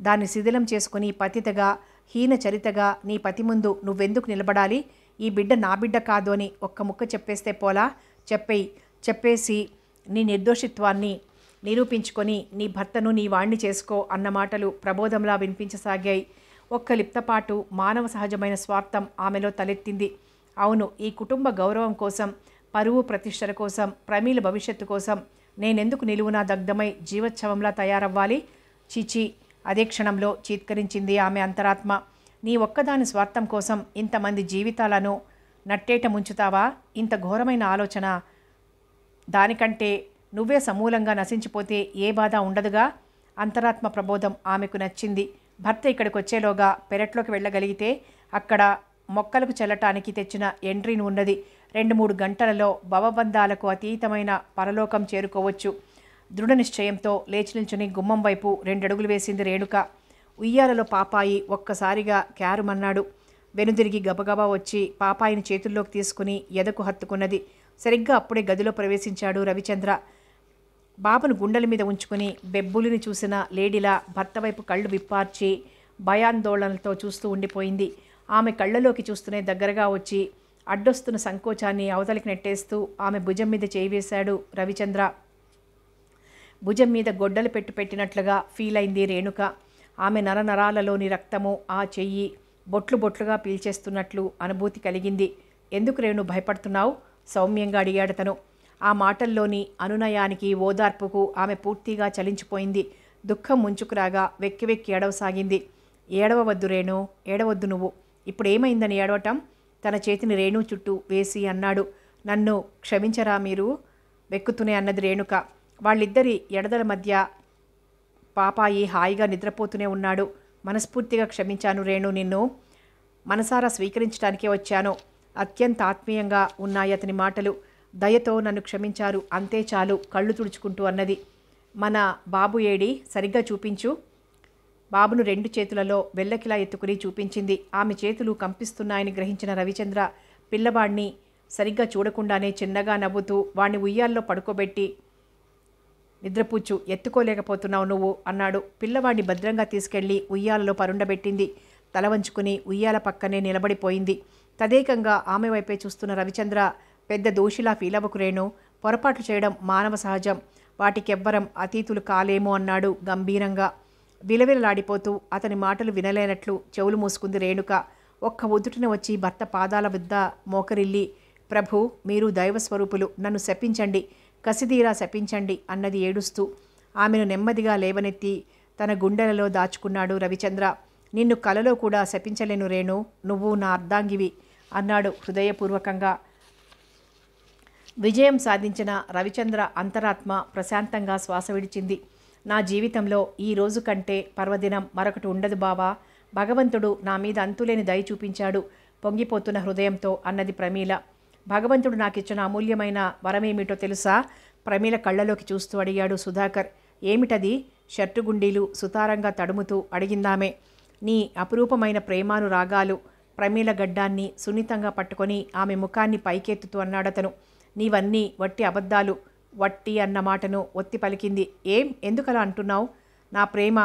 దాన్ని శిథిలం చేసుకుని పతితగా హీన చరితగా నీ పతి ముందు నువ్వెందుకు నిలబడాలి ఈ బిడ్డ నా బిడ్డ కాదు అని ఒక్క ముక్క చెప్పేస్తే పోలా చెప్పేయి చెప్పేసి నీ నిర్దోషిత్వాన్ని నిరూపించుకొని నీ భర్తను నీ వాణ్ణి చేసుకో అన్న మాటలు ప్రబోధంలా వినిపించసాగాయి ఒక్క లిప్తపాటు మానవ సహజమైన స్వార్థం ఆమెలో తలెత్తింది అవును ఈ కుటుంబ గౌరవం కోసం పరువు ప్రతిష్టల కోసం ప్రమీల భవిష్యత్తు కోసం నేనెందుకు నిలువునా దగ్ధమై జీవోత్సవంలా తయారవ్వాలి చిచి అదే క్షణంలో చీత్కరించింది ఆమె అంతరాత్మ నీ ఒక్కదాని స్వార్థం కోసం ఇంతమంది జీవితాలను నట్టేట ముంచుతావా ఇంత ఘోరమైన ఆలోచన దానికంటే నువ్వే సమూలంగా నశించిపోతే ఏ బాధ ఉండదుగా అంతరాత్మ ప్రబోధం ఆమెకు నచ్చింది భర్త ఇక్కడికి వచ్చేలోగా పెరట్లోకి వెళ్ళగలిగితే అక్కడ మొక్కలకు చల్లటానికి తెచ్చిన ఎంట్రీని ఉన్నది రెండు మూడు గంటలలో భవబంధాలకు అతీతమైన పరలోకం చేరుకోవచ్చు దృఢ నిశ్చయంతో లేచి నిల్చుని గుమ్మం వైపు రెండడుగులు వేసింది రేణుక ఉయ్యాలలో పాపాయి ఒక్కసారిగా క్యారుమన్నాడు వెనుదిరిగి గబగబా వచ్చి పాపాయిని చేతుల్లోకి తీసుకుని ఎదకు హత్తుకున్నది సరిగ్గా అప్పుడే గదిలో ప్రవేశించాడు రవిచంద్ర బాబును గుండెల మీద ఉంచుకుని బెబ్బులిని చూసిన లేడీలా భర్త వైపు కళ్ళు విప్పార్చి భయాందోళనలతో చూస్తూ ఉండిపోయింది ఆమె కళ్ళలోకి చూస్తూనే దగ్గరగా వచ్చి అడ్డొస్తున్న సంకోచాన్ని అవతలికి నెట్టేస్తూ ఆమె భుజం మీద చేయివేశాడు రవిచంద్ర భుజం మీద గొడ్డలు పెట్టు పెట్టినట్లుగా ఫీల్ అయింది రేణుక ఆమె నరనరాలలోని రక్తము ఆ చెయ్యి బొట్లు బొట్లుగా పీల్చేస్తున్నట్లు అనుభూతి కలిగింది ఎందుకు రేణు భయపడుతున్నావు సౌమ్యంగా అడిగాడు తను ఆ మాటల్లోని అనునయానికి ఓదార్పుకు ఆమె పూర్తిగా చలించిపోయింది దుఃఖం ముంచుకురాగా వెక్కి వెక్కి ఏడవసాగింది ఏడవవద్దు రేణు ఏడవద్దు నువ్వు ఇప్పుడు ఏమైందని ఏడవటం తన చేతిని రేణు చుట్టూ వేసి అన్నాడు నన్ను క్షమించరా మీరు వెక్కుతూనే అన్నది రేణుక వాళ్ళిద్దరి ఎడదల మధ్య పాపాయి హాయిగా నిద్రపోతూనే ఉన్నాడు మనస్ఫూర్తిగా క్షమించాను రేణు నిన్ను మనసారా స్వీకరించడానికే వచ్చాను అత్యంత ఆత్మీయంగా ఉన్నాయి అతని మాటలు దయతో నన్ను క్షమించారు అంతే చాలు కళ్ళు తుడుచుకుంటూ అన్నది మన బాబు ఏడి సరిగ్గా చూపించు బాబును రెండు చేతులలో వెల్లకిలా ఎత్తుకుని చూపించింది ఆమె చేతులు కంపిస్తున్నాయని గ్రహించిన రవిచంద్ర పిల్లవాడిని సరిగ్గా చూడకుండానే చిన్నగా నవ్వుతూ వాణ్ణి ఉయ్యాల్లో పడుకోబెట్టి నిద్రపూచు ఎత్తుకోలేకపోతున్నావు నువ్వు అన్నాడు పిల్లవాడిని భద్రంగా తీసుకెళ్లి ఉయ్యాలలో పరుండబెట్టింది తల వంచుకుని ఉయ్యాల పక్కనే నిలబడిపోయింది తదేకంగా ఆమె వైపే చూస్తున్న రవిచంద్ర పెద్ద దోషిలా ఫీల్ రేణు పొరపాట్లు చేయడం మానవ సహజం వాటికెవ్వరం అతీతులు కాలేమో అన్నాడు గంభీరంగా విలవిలలాడిపోతూ అతని మాటలు వినలేనట్లు చెవులు మూసుకుంది రేణుక ఒక్క ఒదుటిన వచ్చి భర్త పాదాల వద్ద మోకరిల్లి ప్రభు మీరు దైవస్వరూపులు నన్ను శపించండి కసిదీరా శపించండి అన్నది ఏడుస్తూ ఆమెను నెమ్మదిగా లేవనెత్తి తన గుండెలలో దాచుకున్నాడు రవిచంద్ర నిన్ను కలలో కూడా శపించలేను రేణు నువ్వు నా అర్ధాంగివి అన్నాడు హృదయపూర్వకంగా విజయం సాధించిన రవిచంద్ర అంతరాత్మ ప్రశాంతంగా శ్వాస విడిచింది నా జీవితంలో ఈ రోజు కంటే పర్వదినం మరొకటి ఉండదు బావా భగవంతుడు నా మీద అంతులేని దయ చూపించాడు పొంగిపోతున్న హృదయంతో అన్నది ప్రమీల భగవంతుడు నాకిచ్చిన అమూల్యమైన వరమేమిటో తెలుసా ప్రమీల కళ్ళలోకి చూస్తూ అడిగాడు సుధాకర్ ఏమిటది షర్టు గుండీలు సుతారంగా తడుముతూ అడిగిందామే నీ అపురూపమైన ప్రేమానురాగాలు ప్రమీల గడ్డాన్ని సున్నితంగా పట్టుకొని ఆమె ముఖాన్ని పైకెత్తుతూ అన్నాడతను నీవన్నీ వట్టి అబద్ధాలు వట్టి అన్న మాటను ఒత్తి పలికింది ఏం ఎందుకలా అంటున్నావు నా ప్రేమ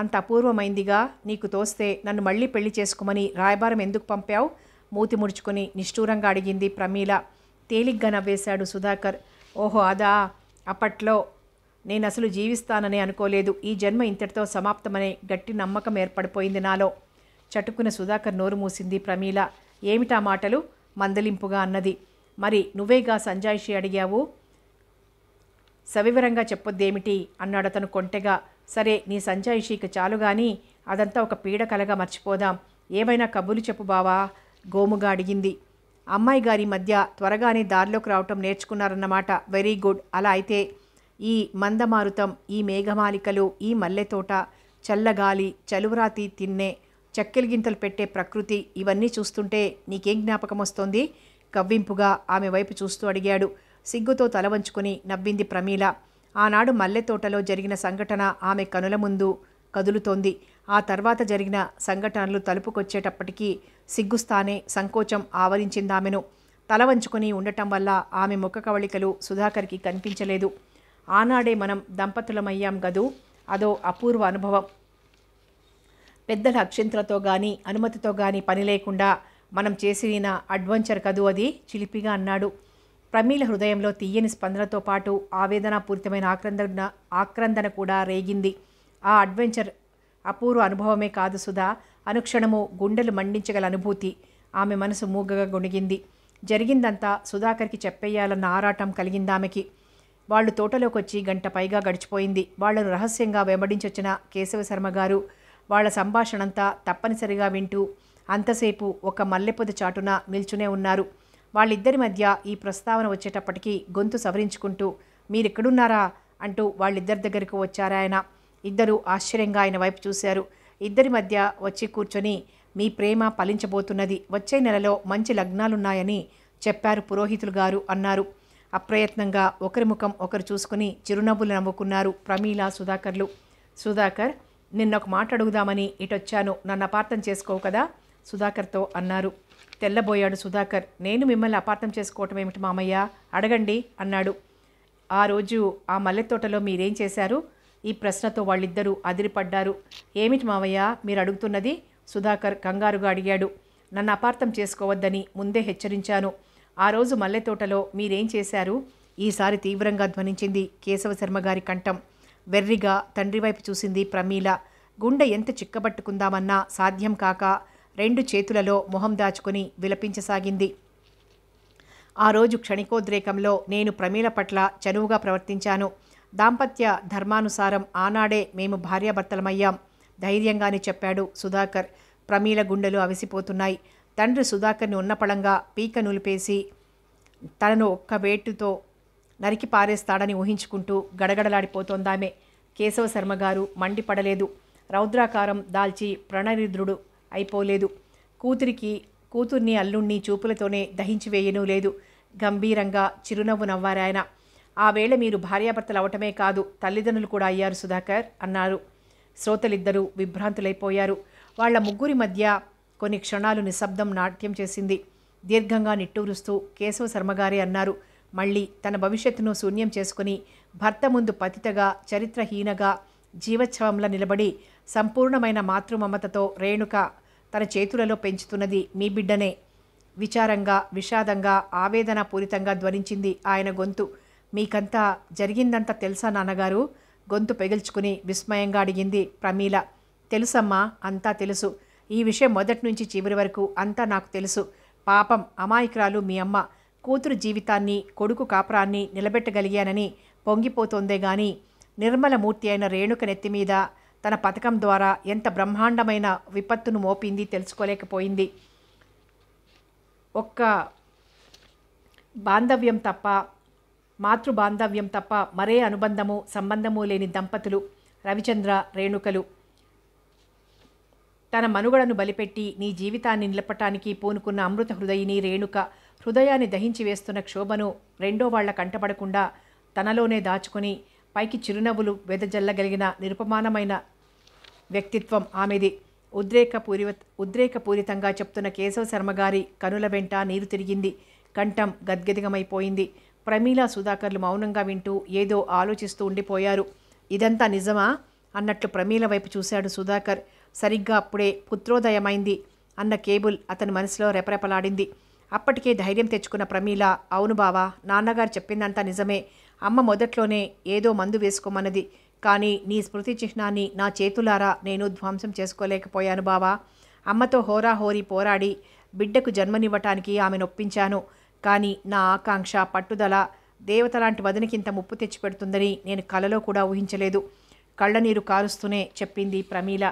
అంత అపూర్వమైందిగా నీకు తోస్తే నన్ను మళ్ళీ పెళ్లి చేసుకోమని రాయబారం ఎందుకు పంపావు మూతి ముడుచుకొని నిష్ఠూరంగా అడిగింది ప్రమీల తేలిగ్గా నవ్వేశాడు సుధాకర్ ఓహో అదా అప్పట్లో నేను అసలు జీవిస్తానని అనుకోలేదు ఈ జన్మ ఇంతటితో సమాప్తమనే గట్టి నమ్మకం ఏర్పడిపోయింది నాలో చటుకున సుధాకర్ నోరు మూసింది ప్రమీల ఏమిటా మాటలు మందలింపుగా అన్నది మరి నువ్వేగా సంజాయిషి అడిగావు సవివరంగా చెప్పొద్దేమిటి అన్నాడు అతను కొంటెగా సరే నీ సంజాయిషీకి చాలు గాని అదంతా ఒక పీడకలగా మర్చిపోదాం ఏమైనా కబులు చెప్పు బావా గోముగా అడిగింది అమ్మాయి గారి మధ్య త్వరగానే దారిలోకి రావటం నేర్చుకున్నారన్నమాట వెరీ గుడ్ అలా అయితే ఈ మందమారుతం ఈ మేఘమాలికలు ఈ మల్లెతోట చల్లగాలి చలువరాతి తిన్నే గింతలు పెట్టే ప్రకృతి ఇవన్నీ చూస్తుంటే నీకేం జ్ఞాపకం వస్తోంది కవ్వింపుగా ఆమె వైపు చూస్తూ అడిగాడు సిగ్గుతో తల వంచుకుని నవ్వింది ప్రమీల ఆనాడు మల్లెతోటలో జరిగిన సంఘటన ఆమె కనుల ముందు కదులుతోంది ఆ తర్వాత జరిగిన సంఘటనలు తలుపుకొచ్చేటప్పటికీ సిగ్గుస్తానే సంకోచం ఆవరించిందామెను తల వంచుకుని ఉండటం వల్ల ఆమె ముఖ కవళికలు సుధాకర్కి కనిపించలేదు ఆనాడే మనం దంపతులమయ్యాం గదు అదో అపూర్వ అనుభవం పెద్దల అక్షింతలతో కానీ అనుమతితో కానీ పని లేకుండా మనం చేసిన అడ్వెంచర్ కదూ అది చిలిపిగా అన్నాడు ప్రమీల హృదయంలో తీయని స్పందనతో పాటు ఆవేదనాపూరితమైన ఆక్రందన ఆక్రందన కూడా రేగింది ఆ అడ్వెంచర్ అపూర్వ అనుభవమే కాదు సుధా అనుక్షణము గుండెలు మండించగల అనుభూతి ఆమె మనసు మూగగా గొణిగింది జరిగిందంతా సుధాకర్కి చెప్పేయాలన్న ఆరాటం కలిగింది ఆమెకి తోటలోకి తోటలోకొచ్చి గంట పైగా గడిచిపోయింది వాళ్లను రహస్యంగా వెంబడించొచ్చిన కేశవశర్మ గారు వాళ్ల సంభాషణంతా తప్పనిసరిగా వింటూ అంతసేపు ఒక మల్లెపొద చాటున నిల్చునే ఉన్నారు వాళ్ళిద్దరి మధ్య ఈ ప్రస్తావన వచ్చేటప్పటికీ గొంతు సవరించుకుంటూ మీరెక్కడున్నారా అంటూ వాళ్ళిద్దరి దగ్గరకు వచ్చారాయన ఇద్దరు ఆశ్చర్యంగా ఆయన వైపు చూశారు ఇద్దరి మధ్య వచ్చి కూర్చొని మీ ప్రేమ ఫలించబోతున్నది వచ్చే నెలలో మంచి లగ్నాలున్నాయని చెప్పారు పురోహితులు గారు అన్నారు అప్రయత్నంగా ఒకరి ముఖం ఒకరు చూసుకుని చిరునవ్వులు నవ్వుకున్నారు ప్రమీల సుధాకర్లు సుధాకర్ నిన్నొక మాట అడుగుదామని ఇటొచ్చాను నన్ను అపార్థం చేసుకోవు కదా సుధాకర్తో అన్నారు తెల్లబోయాడు సుధాకర్ నేను మిమ్మల్ని అపార్థం చేసుకోవటం ఏమిటి మామయ్య అడగండి అన్నాడు ఆ రోజు ఆ మల్లెతోటలో మీరేం చేశారు ఈ ప్రశ్నతో వాళ్ళిద్దరూ అదిరిపడ్డారు ఏమిటి మామయ్య మీరు అడుగుతున్నది సుధాకర్ కంగారుగా అడిగాడు నన్ను అపార్థం చేసుకోవద్దని ముందే హెచ్చరించాను ఆ రోజు మల్లెతోటలో మీరేం చేశారు ఈసారి తీవ్రంగా ధ్వనించింది కేశవశర్మ గారి కంఠం వెర్రిగా తండ్రి వైపు చూసింది ప్రమీల గుండె ఎంత చిక్కబట్టుకుందామన్నా సాధ్యం కాక రెండు చేతులలో మొహం దాచుకుని విలపించసాగింది ఆ రోజు క్షణికోద్రేకంలో నేను ప్రమీల పట్ల చనువుగా ప్రవర్తించాను దాంపత్య ధర్మానుసారం ఆనాడే మేము భార్యాభర్తలమయ్యాం ధైర్యంగానే చెప్పాడు సుధాకర్ ప్రమీల గుండెలు అవిసిపోతున్నాయి తండ్రి సుధాకర్ని ఉన్నపళంగా పీక నులిపేసి తనను ఒక్క వేటుతో నరికి పారేస్తాడని ఊహించుకుంటూ గడగడలాడిపోతోందామె కేశవ శర్మ గారు మండిపడలేదు రౌద్రాకారం దాల్చి ప్రణరిద్రుడు అయిపోలేదు కూతురికి కూతుర్ని అల్లుణ్ణి చూపులతోనే దహించి వేయనూ లేదు గంభీరంగా చిరునవ్వు నవ్వారాయన ఆ వేళ మీరు భార్యాభర్తలు అవటమే కాదు తల్లిదండ్రులు కూడా అయ్యారు సుధాకర్ అన్నారు శ్రోతలిద్దరూ విభ్రాంతులైపోయారు వాళ్ల ముగ్గురి మధ్య కొన్ని క్షణాలు నిశ్శబ్దం నాట్యం చేసింది దీర్ఘంగా నిట్టూరుస్తూ కేశవ శర్మగారే అన్నారు మళ్ళీ తన భవిష్యత్తును శూన్యం చేసుకుని భర్త ముందు పతితగా చరిత్రహీనగా జీవచ్ఛవంలా నిలబడి సంపూర్ణమైన మాతృమమతతో రేణుక తన చేతులలో పెంచుతున్నది మీ బిడ్డనే విచారంగా విషాదంగా ఆవేదన పూరితంగా ధ్వనించింది ఆయన గొంతు మీకంతా జరిగిందంతా తెలుసా నాన్నగారు గొంతు పెగిల్చుకుని విస్మయంగా అడిగింది ప్రమీల తెలుసమ్మా అంతా తెలుసు ఈ విషయం మొదటి నుంచి చివరి వరకు అంతా నాకు తెలుసు పాపం అమాయకురాలు మీ అమ్మ కూతురు జీవితాన్ని కొడుకు కాపురాన్ని నిలబెట్టగలిగానని పొంగిపోతోందే గాని నిర్మలమూర్తి అయిన రేణుక నెత్తిమీద తన పథకం ద్వారా ఎంత బ్రహ్మాండమైన విపత్తును మోపింది తెలుసుకోలేకపోయింది ఒక్క బాంధవ్యం తప్ప మాతృ బాంధవ్యం తప్ప మరే అనుబంధము సంబంధము లేని దంపతులు రవిచంద్ర రేణుకలు తన మనుగడను బలిపెట్టి నీ జీవితాన్ని నిలపటానికి పూనుకున్న అమృత హృదయిని రేణుక హృదయాన్ని దహించి వేస్తున్న క్షోభను రెండో వాళ్ల కంటపడకుండా తనలోనే దాచుకుని పైకి చిరునవ్వులు వెదజల్లగలిగిన నిరుపమానమైన వ్యక్తిత్వం ఆమెది ఉద్రేకపూరివ ఉద్రేకపూరితంగా చెప్తున్న కేశవ శర్మ గారి కనుల వెంట నీరు తిరిగింది కంఠం గద్గదిగమైపోయింది ప్రమీల సుధాకర్లు మౌనంగా వింటూ ఏదో ఆలోచిస్తూ ఉండిపోయారు ఇదంతా నిజమా అన్నట్లు ప్రమీల వైపు చూశాడు సుధాకర్ సరిగ్గా అప్పుడే పుత్రోదయమైంది అన్న కేబుల్ అతని మనసులో రెపరెపలాడింది అప్పటికే ధైర్యం తెచ్చుకున్న ప్రమీల అవును బావా నాన్నగారు చెప్పిందంతా నిజమే అమ్మ మొదట్లోనే ఏదో మందు వేసుకోమన్నది కానీ నీ స్మృతి చిహ్నాన్ని నా చేతులారా నేను ధ్వంసం చేసుకోలేకపోయాను బావా అమ్మతో హోరాహోరి పోరాడి బిడ్డకు జన్మనివ్వటానికి ఆమెను ఒప్పించాను కానీ నా ఆకాంక్ష పట్టుదల దేవత లాంటి వదినకింత ముప్పు తెచ్చిపెడుతుందని నేను కలలో కూడా ఊహించలేదు కళ్ళనీరు కారుస్తూనే చెప్పింది ప్రమీల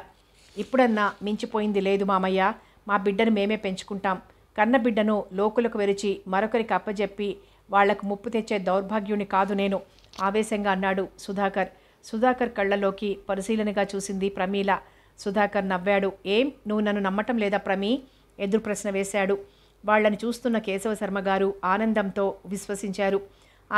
ఇప్పుడన్నా మించిపోయింది లేదు మామయ్య మా బిడ్డను మేమే పెంచుకుంటాం కన్న బిడ్డను లోకులకు వెరిచి మరొకరికి అప్పజెప్పి వాళ్లకు ముప్పు తెచ్చే దౌర్భాగ్యుని కాదు నేను ఆవేశంగా అన్నాడు సుధాకర్ సుధాకర్ కళ్ళలోకి పరిశీలనగా చూసింది ప్రమీల సుధాకర్ నవ్వాడు ఏం నువ్వు నన్ను నమ్మటం లేదా ప్రమీ ఎదురు ప్రశ్న వేశాడు వాళ్లను చూస్తున్న కేశవ శర్మ గారు ఆనందంతో విశ్వసించారు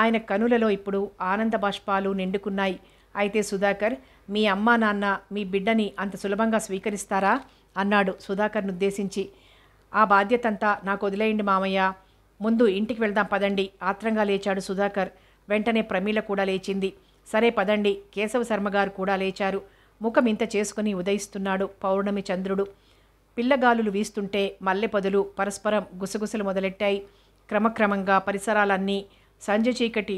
ఆయన కనులలో ఇప్పుడు ఆనంద బాష్పాలు నిండుకున్నాయి అయితే సుధాకర్ మీ అమ్మా నాన్న మీ బిడ్డని అంత సులభంగా స్వీకరిస్తారా అన్నాడు సుధాకర్ను ఉద్దేశించి ఆ బాధ్యతంతా నాకు వదిలేయండి మామయ్య ముందు ఇంటికి వెళ్దాం పదండి ఆత్రంగా లేచాడు సుధాకర్ వెంటనే ప్రమీల కూడా లేచింది సరే పదండి కేశవ శర్మగారు కూడా లేచారు ముఖం ఇంత చేసుకుని ఉదయిస్తున్నాడు పౌర్ణమి చంద్రుడు పిల్లగాలులు వీస్తుంటే మల్లెపదులు పరస్పరం గుసగుసలు మొదలెట్టాయి క్రమక్రమంగా పరిసరాలన్నీ సంజ చీకటి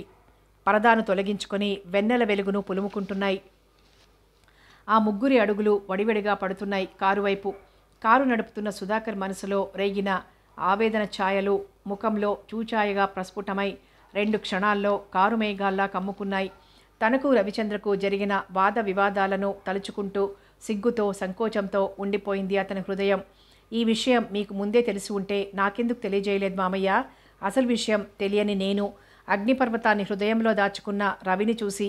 పరదాను తొలగించుకొని వెన్నెల వెలుగును పులుముకుంటున్నాయి ఆ ముగ్గురి అడుగులు వడివడిగా పడుతున్నాయి కారువైపు కారు నడుపుతున్న సుధాకర్ మనసులో రేగిన ఆవేదన ఛాయలు ముఖంలో చూచాయగా ప్రస్ఫుటమై రెండు క్షణాల్లో కారు మేఘాల్లా కమ్ముకున్నాయి తనకు రవిచంద్రకు జరిగిన వాద వివాదాలను తలుచుకుంటూ సిగ్గుతో సంకోచంతో ఉండిపోయింది అతని హృదయం ఈ విషయం మీకు ముందే తెలిసి ఉంటే నాకెందుకు తెలియజేయలేదు మామయ్య అసలు విషయం తెలియని నేను అగ్నిపర్వతాన్ని హృదయంలో దాచుకున్న రవిని చూసి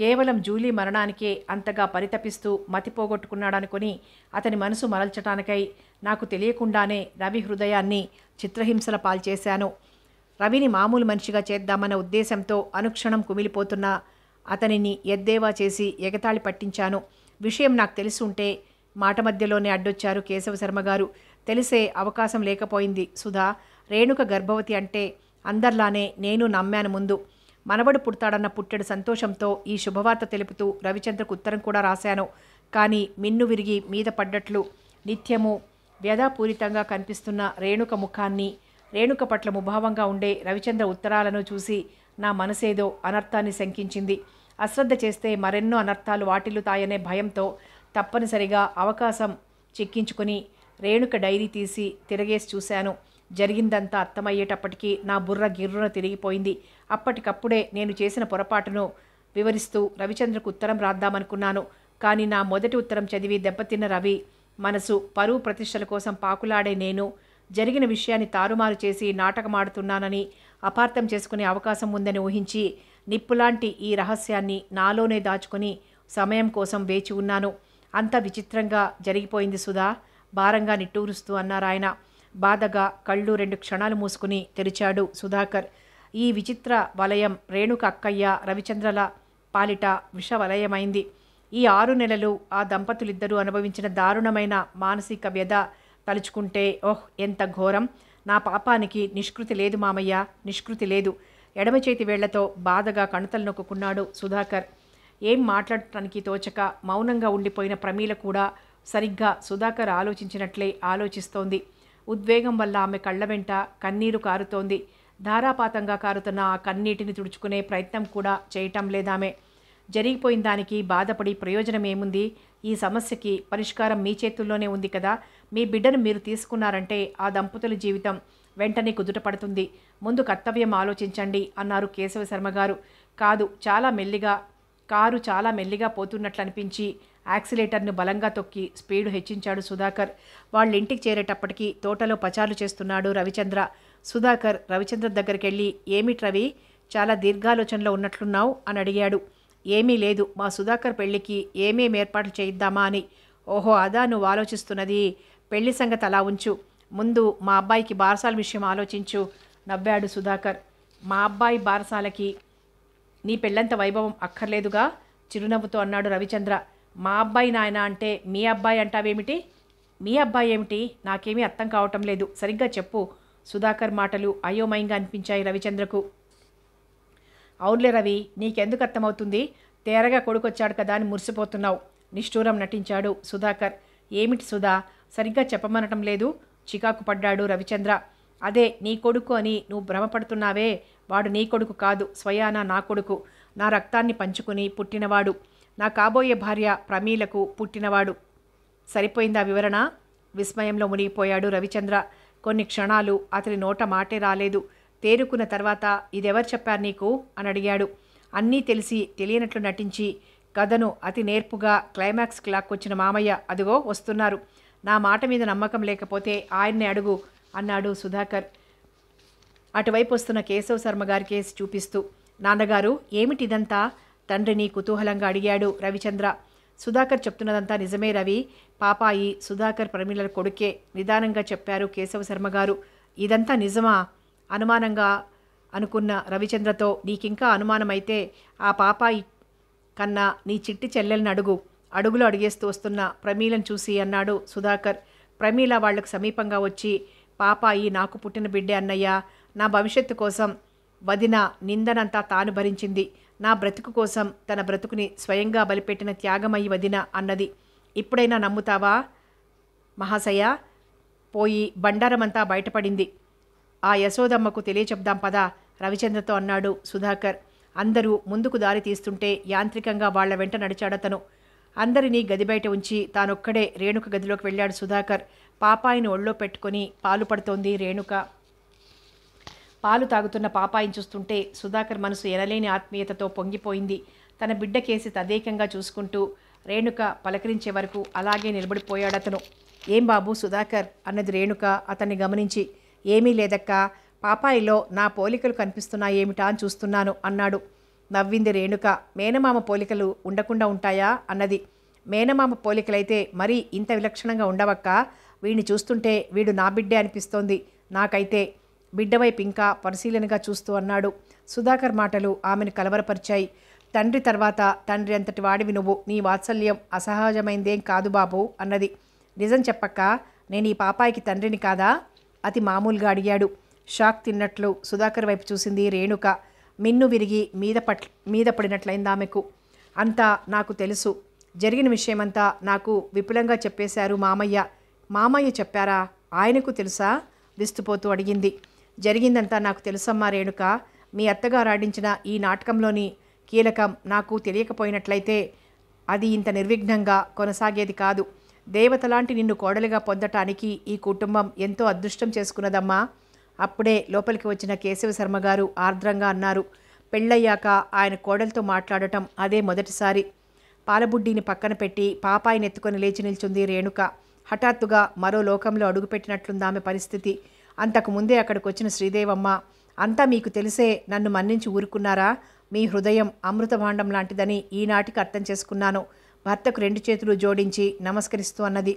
కేవలం జూలీ మరణానికే అంతగా పరితపిస్తూ మతి పోగొట్టుకున్నాడనుకుని అతని మనసు మరల్చటానికై నాకు తెలియకుండానే రవి హృదయాన్ని చిత్రహింసల పాల్చేశాను రవిని మామూలు మనిషిగా చేద్దామన్న ఉద్దేశంతో అనుక్షణం కుమిలిపోతున్న అతనిని ఎద్దేవా చేసి ఎగతాళి పట్టించాను విషయం నాకు తెలిసి ఉంటే మాట మధ్యలోనే అడ్డొచ్చారు కేశవశర్మ గారు తెలిసే అవకాశం లేకపోయింది సుధా రేణుక గర్భవతి అంటే అందర్లానే నేను నమ్మాను ముందు మనవడు పుడతాడన్న పుట్టెడు సంతోషంతో ఈ శుభవార్త తెలుపుతూ రవిచంద్రకు ఉత్తరం కూడా రాశాను కానీ మిన్ను విరిగి మీద పడ్డట్లు నిత్యము వ్యధాపూరితంగా కనిపిస్తున్న రేణుక ముఖాన్ని రేణుక పట్ల ముభావంగా ఉండే రవిచంద్ర ఉత్తరాలను చూసి నా మనసేదో అనర్థాన్ని శంకించింది అశ్రద్ధ చేస్తే మరెన్నో అనర్థాలు వాటిల్లుతాయనే భయంతో తప్పనిసరిగా అవకాశం చిక్కించుకుని రేణుక డైరీ తీసి తిరగేసి చూశాను జరిగిందంతా అర్థమయ్యేటప్పటికీ నా బుర్ర గిర్రున తిరిగిపోయింది అప్పటికప్పుడే నేను చేసిన పొరపాటును వివరిస్తూ రవిచంద్రకు ఉత్తరం రాద్దామనుకున్నాను కానీ నా మొదటి ఉత్తరం చదివి దెబ్బతిన్న రవి మనసు పరువు ప్రతిష్టల కోసం పాకులాడే నేను జరిగిన విషయాన్ని తారుమారు చేసి నాటకమాడుతున్నానని అపార్థం చేసుకునే అవకాశం ఉందని ఊహించి నిప్పులాంటి ఈ రహస్యాన్ని నాలోనే దాచుకుని సమయం కోసం వేచి ఉన్నాను అంత విచిత్రంగా జరిగిపోయింది సుధా భారంగా నిట్టూరుస్తూ అన్నారాయన బాధగా కళ్ళు రెండు క్షణాలు మూసుకుని తెరిచాడు సుధాకర్ ఈ విచిత్ర వలయం రేణుక అక్కయ్య రవిచంద్రల పాలిట విష వలయమైంది ఈ ఆరు నెలలు ఆ దంపతులిద్దరూ అనుభవించిన దారుణమైన మానసిక వ్యధ తలుచుకుంటే ఓహ్ ఎంత ఘోరం నా పాపానికి నిష్కృతి లేదు మామయ్య నిష్కృతి లేదు ఎడమ చేతి వేళ్లతో బాధగా కణుతలు నొక్కున్నాడు సుధాకర్ ఏం మాట్లాడటానికి తోచక మౌనంగా ఉండిపోయిన ప్రమీల కూడా సరిగ్గా సుధాకర్ ఆలోచించినట్లే ఆలోచిస్తోంది ఉద్వేగం వల్ల ఆమె కళ్ళ వెంట కన్నీరు కారుతోంది ధారాపాతంగా కారుతున్న ఆ కన్నీటిని తుడుచుకునే ప్రయత్నం కూడా చేయటం లేదామె జరిగిపోయిన దానికి బాధపడి ప్రయోజనం ఏముంది ఈ సమస్యకి పరిష్కారం మీ చేతుల్లోనే ఉంది కదా మీ బిడ్డను మీరు తీసుకున్నారంటే ఆ దంపతుల జీవితం వెంటనే కుదుటపడుతుంది ముందు కర్తవ్యం ఆలోచించండి అన్నారు కేశవ శర్మ గారు కాదు చాలా మెల్లిగా కారు చాలా మెల్లిగా పోతున్నట్లు అనిపించి యాక్సిలేటర్ను బలంగా తొక్కి స్పీడు హెచ్చించాడు సుధాకర్ వాళ్ళ ఇంటికి చేరేటప్పటికీ తోటలో పచారు చేస్తున్నాడు రవిచంద్ర సుధాకర్ రవిచంద్ర దగ్గరికి వెళ్ళి ఏమిటి రవి చాలా దీర్ఘాలోచనలో ఉన్నట్లున్నావు అని అడిగాడు ఏమీ లేదు మా సుధాకర్ పెళ్లికి ఏమేమి ఏర్పాట్లు చేయిద్దామా అని ఓహో అదా నువ్వు ఆలోచిస్తున్నది పెళ్లి సంగతి అలా ఉంచు ముందు మా అబ్బాయికి బారసాల విషయం ఆలోచించు నవ్వాడు సుధాకర్ మా అబ్బాయి బారసాలకి నీ పెళ్ళంత వైభవం అక్కర్లేదుగా చిరునవ్వుతో అన్నాడు రవిచంద్ర మా అబ్బాయి నాయన అంటే మీ అబ్బాయి అంటావేమిటి మీ అబ్బాయి ఏమిటి నాకేమీ అర్థం కావటం లేదు సరిగ్గా చెప్పు సుధాకర్ మాటలు అయోమయంగా అనిపించాయి రవిచంద్రకు అవునులే రవి నీకెందుకు అర్థమవుతుంది తేరగా కొడుకొచ్చాడు కదా అని మురిసిపోతున్నావు నిష్ఠూరం నటించాడు సుధాకర్ ఏమిటి సుధా సరిగ్గా చెప్పమనటం లేదు చికాకు పడ్డాడు రవిచంద్ర అదే నీ కొడుకు అని నువ్వు భ్రమపడుతున్నావే వాడు నీ కొడుకు కాదు స్వయాన నా కొడుకు నా రక్తాన్ని పంచుకుని పుట్టినవాడు నా కాబోయే భార్య ప్రమీలకు పుట్టినవాడు సరిపోయిందా వివరణ విస్మయంలో మునిగిపోయాడు రవిచంద్ర కొన్ని క్షణాలు అతని నోట మాటే రాలేదు తేరుకున్న తర్వాత ఇదెవరు చెప్పారు నీకు అని అడిగాడు అన్నీ తెలిసి తెలియనట్లు నటించి కథను అతి నేర్పుగా క్లాక్ లాక్కొచ్చిన మామయ్య అదిగో వస్తున్నారు నా మాట మీద నమ్మకం లేకపోతే ఆయన్నే అడుగు అన్నాడు సుధాకర్ అటువైపు వస్తున్న కేశవ శర్మ గారి కేసు చూపిస్తూ నాన్నగారు ఏమిటిదంతా తండ్రిని కుతూహలంగా అడిగాడు రవిచంద్ర సుధాకర్ చెప్తున్నదంతా నిజమే రవి పాపాయి సుధాకర్ ప్రమీలల కొడుకే నిదానంగా చెప్పారు కేశవ శర్మ గారు ఇదంతా నిజమా అనుమానంగా అనుకున్న రవిచంద్రతో నీకింకా అనుమానమైతే ఆ పాపాయి కన్నా నీ చిట్టి చెల్లెల్ని అడుగు అడుగులు అడిగేస్తూ వస్తున్న ప్రమీలను చూసి అన్నాడు సుధాకర్ ప్రమీల వాళ్లకు సమీపంగా వచ్చి పాప ఈ నాకు పుట్టిన బిడ్డే అన్నయ్య నా భవిష్యత్తు కోసం వదిన నిందనంతా తాను భరించింది నా బ్రతుకు కోసం తన బ్రతుకుని స్వయంగా బలిపెట్టిన త్యాగమయ్యి వదిన అన్నది ఇప్పుడైనా నమ్ముతావా మహాశయ పోయి బండారమంతా బయటపడింది ఆ యశోదమ్మకు తెలియచెప్దాం పదా రవిచంద్రతో అన్నాడు సుధాకర్ అందరూ ముందుకు దారి తీస్తుంటే యాంత్రికంగా వాళ్ల వెంట నడిచాడతను అందరినీ గది బయట ఉంచి తానొక్కడే రేణుక గదిలోకి వెళ్ళాడు సుధాకర్ పాపాయిని ఒళ్ళో పెట్టుకొని పాలు పడుతోంది రేణుక పాలు తాగుతున్న పాపాయిని చూస్తుంటే సుధాకర్ మనసు ఎనలేని ఆత్మీయతతో పొంగిపోయింది తన బిడ్డ కేసి తదేకంగా చూసుకుంటూ రేణుక పలకరించే వరకు అలాగే నిలబడిపోయాడతను ఏం బాబు సుధాకర్ అన్నది రేణుక అతన్ని గమనించి ఏమీ లేదక్కా పాపాయిలో నా పోలికలు కనిపిస్తున్నాయేమిటా అని చూస్తున్నాను అన్నాడు నవ్వింది రేణుక మేనమామ పోలికలు ఉండకుండా ఉంటాయా అన్నది మేనమామ పోలికలైతే మరీ ఇంత విలక్షణంగా ఉండవక్క వీడిని చూస్తుంటే వీడు నా బిడ్డే అనిపిస్తోంది నాకైతే బిడ్డవైపు ఇంకా పరిశీలనగా చూస్తూ అన్నాడు సుధాకర్ మాటలు ఆమెను కలవరపరిచాయి తండ్రి తర్వాత తండ్రి అంతటి వాడివి నువ్వు నీ వాత్సల్యం అసహజమైందేం కాదు బాబు అన్నది నిజం చెప్పక్క నేను ఈ పాపాయికి తండ్రిని కాదా అతి మామూలుగా అడిగాడు షాక్ తిన్నట్లు సుధాకర్ వైపు చూసింది రేణుక మిన్ను విరిగి మీద పట్ మీద పడినట్లయింది ఆమెకు అంతా నాకు తెలుసు జరిగిన విషయమంతా నాకు విపులంగా చెప్పేశారు మామయ్య మామయ్య చెప్పారా ఆయనకు తెలుసా విస్తుపోతూ అడిగింది జరిగిందంతా నాకు తెలుసమ్మా రేణుక మీ అత్తగారు ఆడించిన ఈ నాటకంలోని కీలకం నాకు తెలియకపోయినట్లయితే అది ఇంత నిర్విఘ్నంగా కొనసాగేది కాదు దేవతలాంటి నిన్ను కోడలిగా పొందటానికి ఈ కుటుంబం ఎంతో అదృష్టం చేసుకున్నదమ్మా అప్పుడే లోపలికి వచ్చిన కేశవ శర్మ గారు ఆర్ద్రంగా అన్నారు పెళ్ళయ్యాక ఆయన కోడలతో మాట్లాడటం అదే మొదటిసారి పాలబుడ్డిని పక్కన పెట్టి పాపాయిని ఎత్తుకొని లేచి నిల్చుంది రేణుక హఠాత్తుగా మరో లోకంలో అడుగుపెట్టినట్లుంది ఆమె పరిస్థితి అంతకు ముందే అక్కడికి వచ్చిన శ్రీదేవమ్మ అంతా మీకు తెలిసే నన్ను మన్నించి ఊరుకున్నారా మీ హృదయం అమృతభాండం లాంటిదని ఈనాటికి అర్థం చేసుకున్నాను భర్తకు రెండు చేతులు జోడించి నమస్కరిస్తూ అన్నది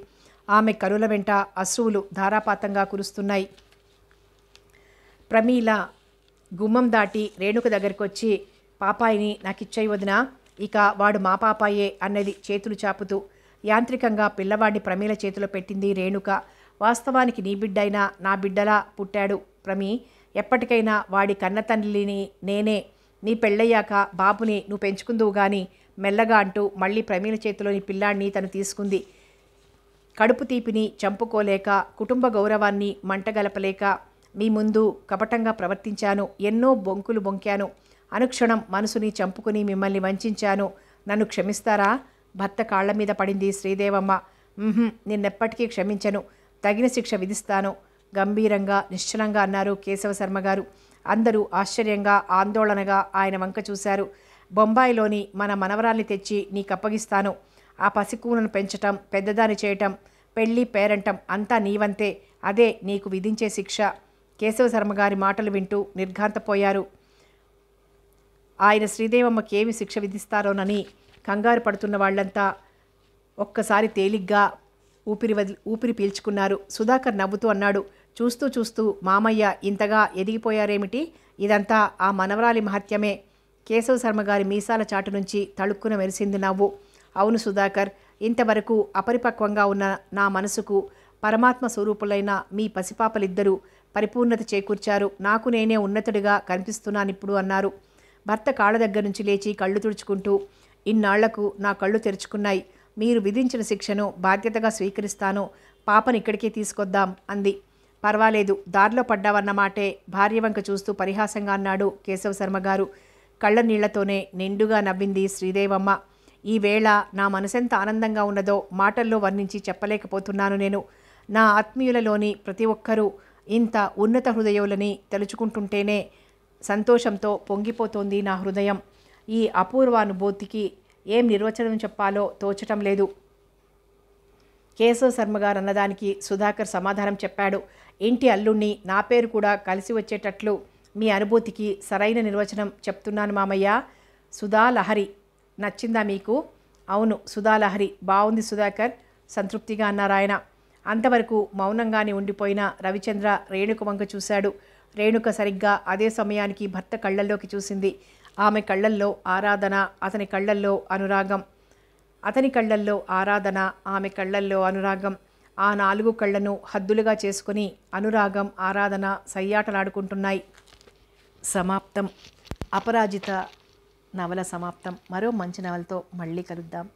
ఆమె కరుల వెంట అశ్రువులు ధారాపాతంగా కురుస్తున్నాయి ప్రమీల గుమ్మం దాటి రేణుక దగ్గరికి వచ్చి పాపాయిని నాకు నాకిచ్చేయి వదినా ఇక వాడు మా పాపాయే అన్నది చేతులు చాపుతూ యాంత్రికంగా పిల్లవాడిని ప్రమీల చేతిలో పెట్టింది రేణుక వాస్తవానికి నీ బిడ్డైనా నా బిడ్డలా పుట్టాడు ప్రమీ ఎప్పటికైనా వాడి కన్న నేనే నీ పెళ్ళయ్యాక బాబుని నువ్వు పెంచుకుందువు కానీ మెల్లగా అంటూ మళ్ళీ ప్రమీల చేతిలోని పిల్లాడిని తను తీసుకుంది కడుపు తీపిని చంపుకోలేక కుటుంబ గౌరవాన్ని మంటగలపలేక మీ ముందు కపటంగా ప్రవర్తించాను ఎన్నో బొంకులు బొంకాను అనుక్షణం మనసుని చంపుకుని మిమ్మల్ని వంచాను నన్ను క్షమిస్తారా భర్త కాళ్ల మీద పడింది శ్రీదేవమ్మ నిన్నెప్పటికీ క్షమించను తగిన శిక్ష విధిస్తాను గంభీరంగా నిశ్చలంగా అన్నారు కేశవశర్మ గారు అందరూ ఆశ్చర్యంగా ఆందోళనగా ఆయన వంక చూశారు బొంబాయిలోని మన మనవరాల్ని తెచ్చి నీకు అప్పగిస్తాను ఆ పసికూలను పెంచటం పెద్దదాని చేయటం పెళ్ళి పేరంటం అంతా నీవంతే అదే నీకు విధించే శిక్ష కేశవశర్మ గారి మాటలు వింటూ నిర్ఘాంతపోయారు ఆయన శ్రీదేవమ్మకి ఏమి శిక్ష విధిస్తారోనని కంగారు పడుతున్న వాళ్ళంతా ఒక్కసారి తేలిగ్గా ఊపిరి వదిలి ఊపిరి పీల్చుకున్నారు సుధాకర్ నవ్వుతూ అన్నాడు చూస్తూ చూస్తూ మామయ్య ఇంతగా ఎదిగిపోయారేమిటి ఇదంతా ఆ మనవరాలి మహత్యమే కేశవ శర్మ గారి మీసాల చాటు నుంచి తళుక్కున మెరిసింది నవ్వు అవును సుధాకర్ ఇంతవరకు అపరిపక్వంగా ఉన్న నా మనసుకు పరమాత్మ స్వరూపులైన మీ పసిపాపలిద్దరూ పరిపూర్ణత చేకూర్చారు నాకు నేనే ఉన్నతుడిగా కనిపిస్తున్నానిప్పుడు అన్నారు భర్త కాళ్ళ దగ్గర నుంచి లేచి కళ్ళు తుడుచుకుంటూ ఇన్నాళ్లకు నా కళ్ళు తెరుచుకున్నాయి మీరు విధించిన శిక్షను బాధ్యతగా స్వీకరిస్తాను పాపను ఇక్కడికే తీసుకొద్దాం అంది పర్వాలేదు దారిలో పడ్డావన్నమాటే భార్య వంక చూస్తూ పరిహాసంగా అన్నాడు కేశవ శర్మ గారు కళ్ళ నీళ్లతోనే నిండుగా నవ్వింది శ్రీదేవమ్మ ఈవేళ నా మనసెంత ఆనందంగా ఉన్నదో మాటల్లో వర్ణించి చెప్పలేకపోతున్నాను నేను నా ఆత్మీయులలోని ప్రతి ఒక్కరూ ఇంత ఉన్నత హృదయులని తలుచుకుంటుంటేనే సంతోషంతో పొంగిపోతోంది నా హృదయం ఈ అపూర్వానుభూతికి ఏం నిర్వచనం చెప్పాలో తోచటం లేదు కేశవ శర్మ గారు అన్నదానికి సుధాకర్ సమాధానం చెప్పాడు ఇంటి అల్లుణ్ణి నా పేరు కూడా కలిసి వచ్చేటట్లు మీ అనుభూతికి సరైన నిర్వచనం చెప్తున్నాను మామయ్య సుధాలహరి నచ్చిందా మీకు అవును సుధాలహరి బాగుంది సుధాకర్ సంతృప్తిగా అన్నారు అంతవరకు మౌనంగానే ఉండిపోయిన రవిచంద్ర రేణుక వంక చూశాడు రేణుక సరిగ్గా అదే సమయానికి భర్త కళ్ళల్లోకి చూసింది ఆమె కళ్ళల్లో ఆరాధన అతని కళ్ళల్లో అనురాగం అతని కళ్ళల్లో ఆరాధన ఆమె కళ్ళల్లో అనురాగం ఆ నాలుగు కళ్ళను హద్దులుగా చేసుకుని అనురాగం ఆరాధన సయ్యాటలాడుకుంటున్నాయి సమాప్తం అపరాజిత నవల సమాప్తం మరో మంచి నవలతో మళ్ళీ కలుద్దాం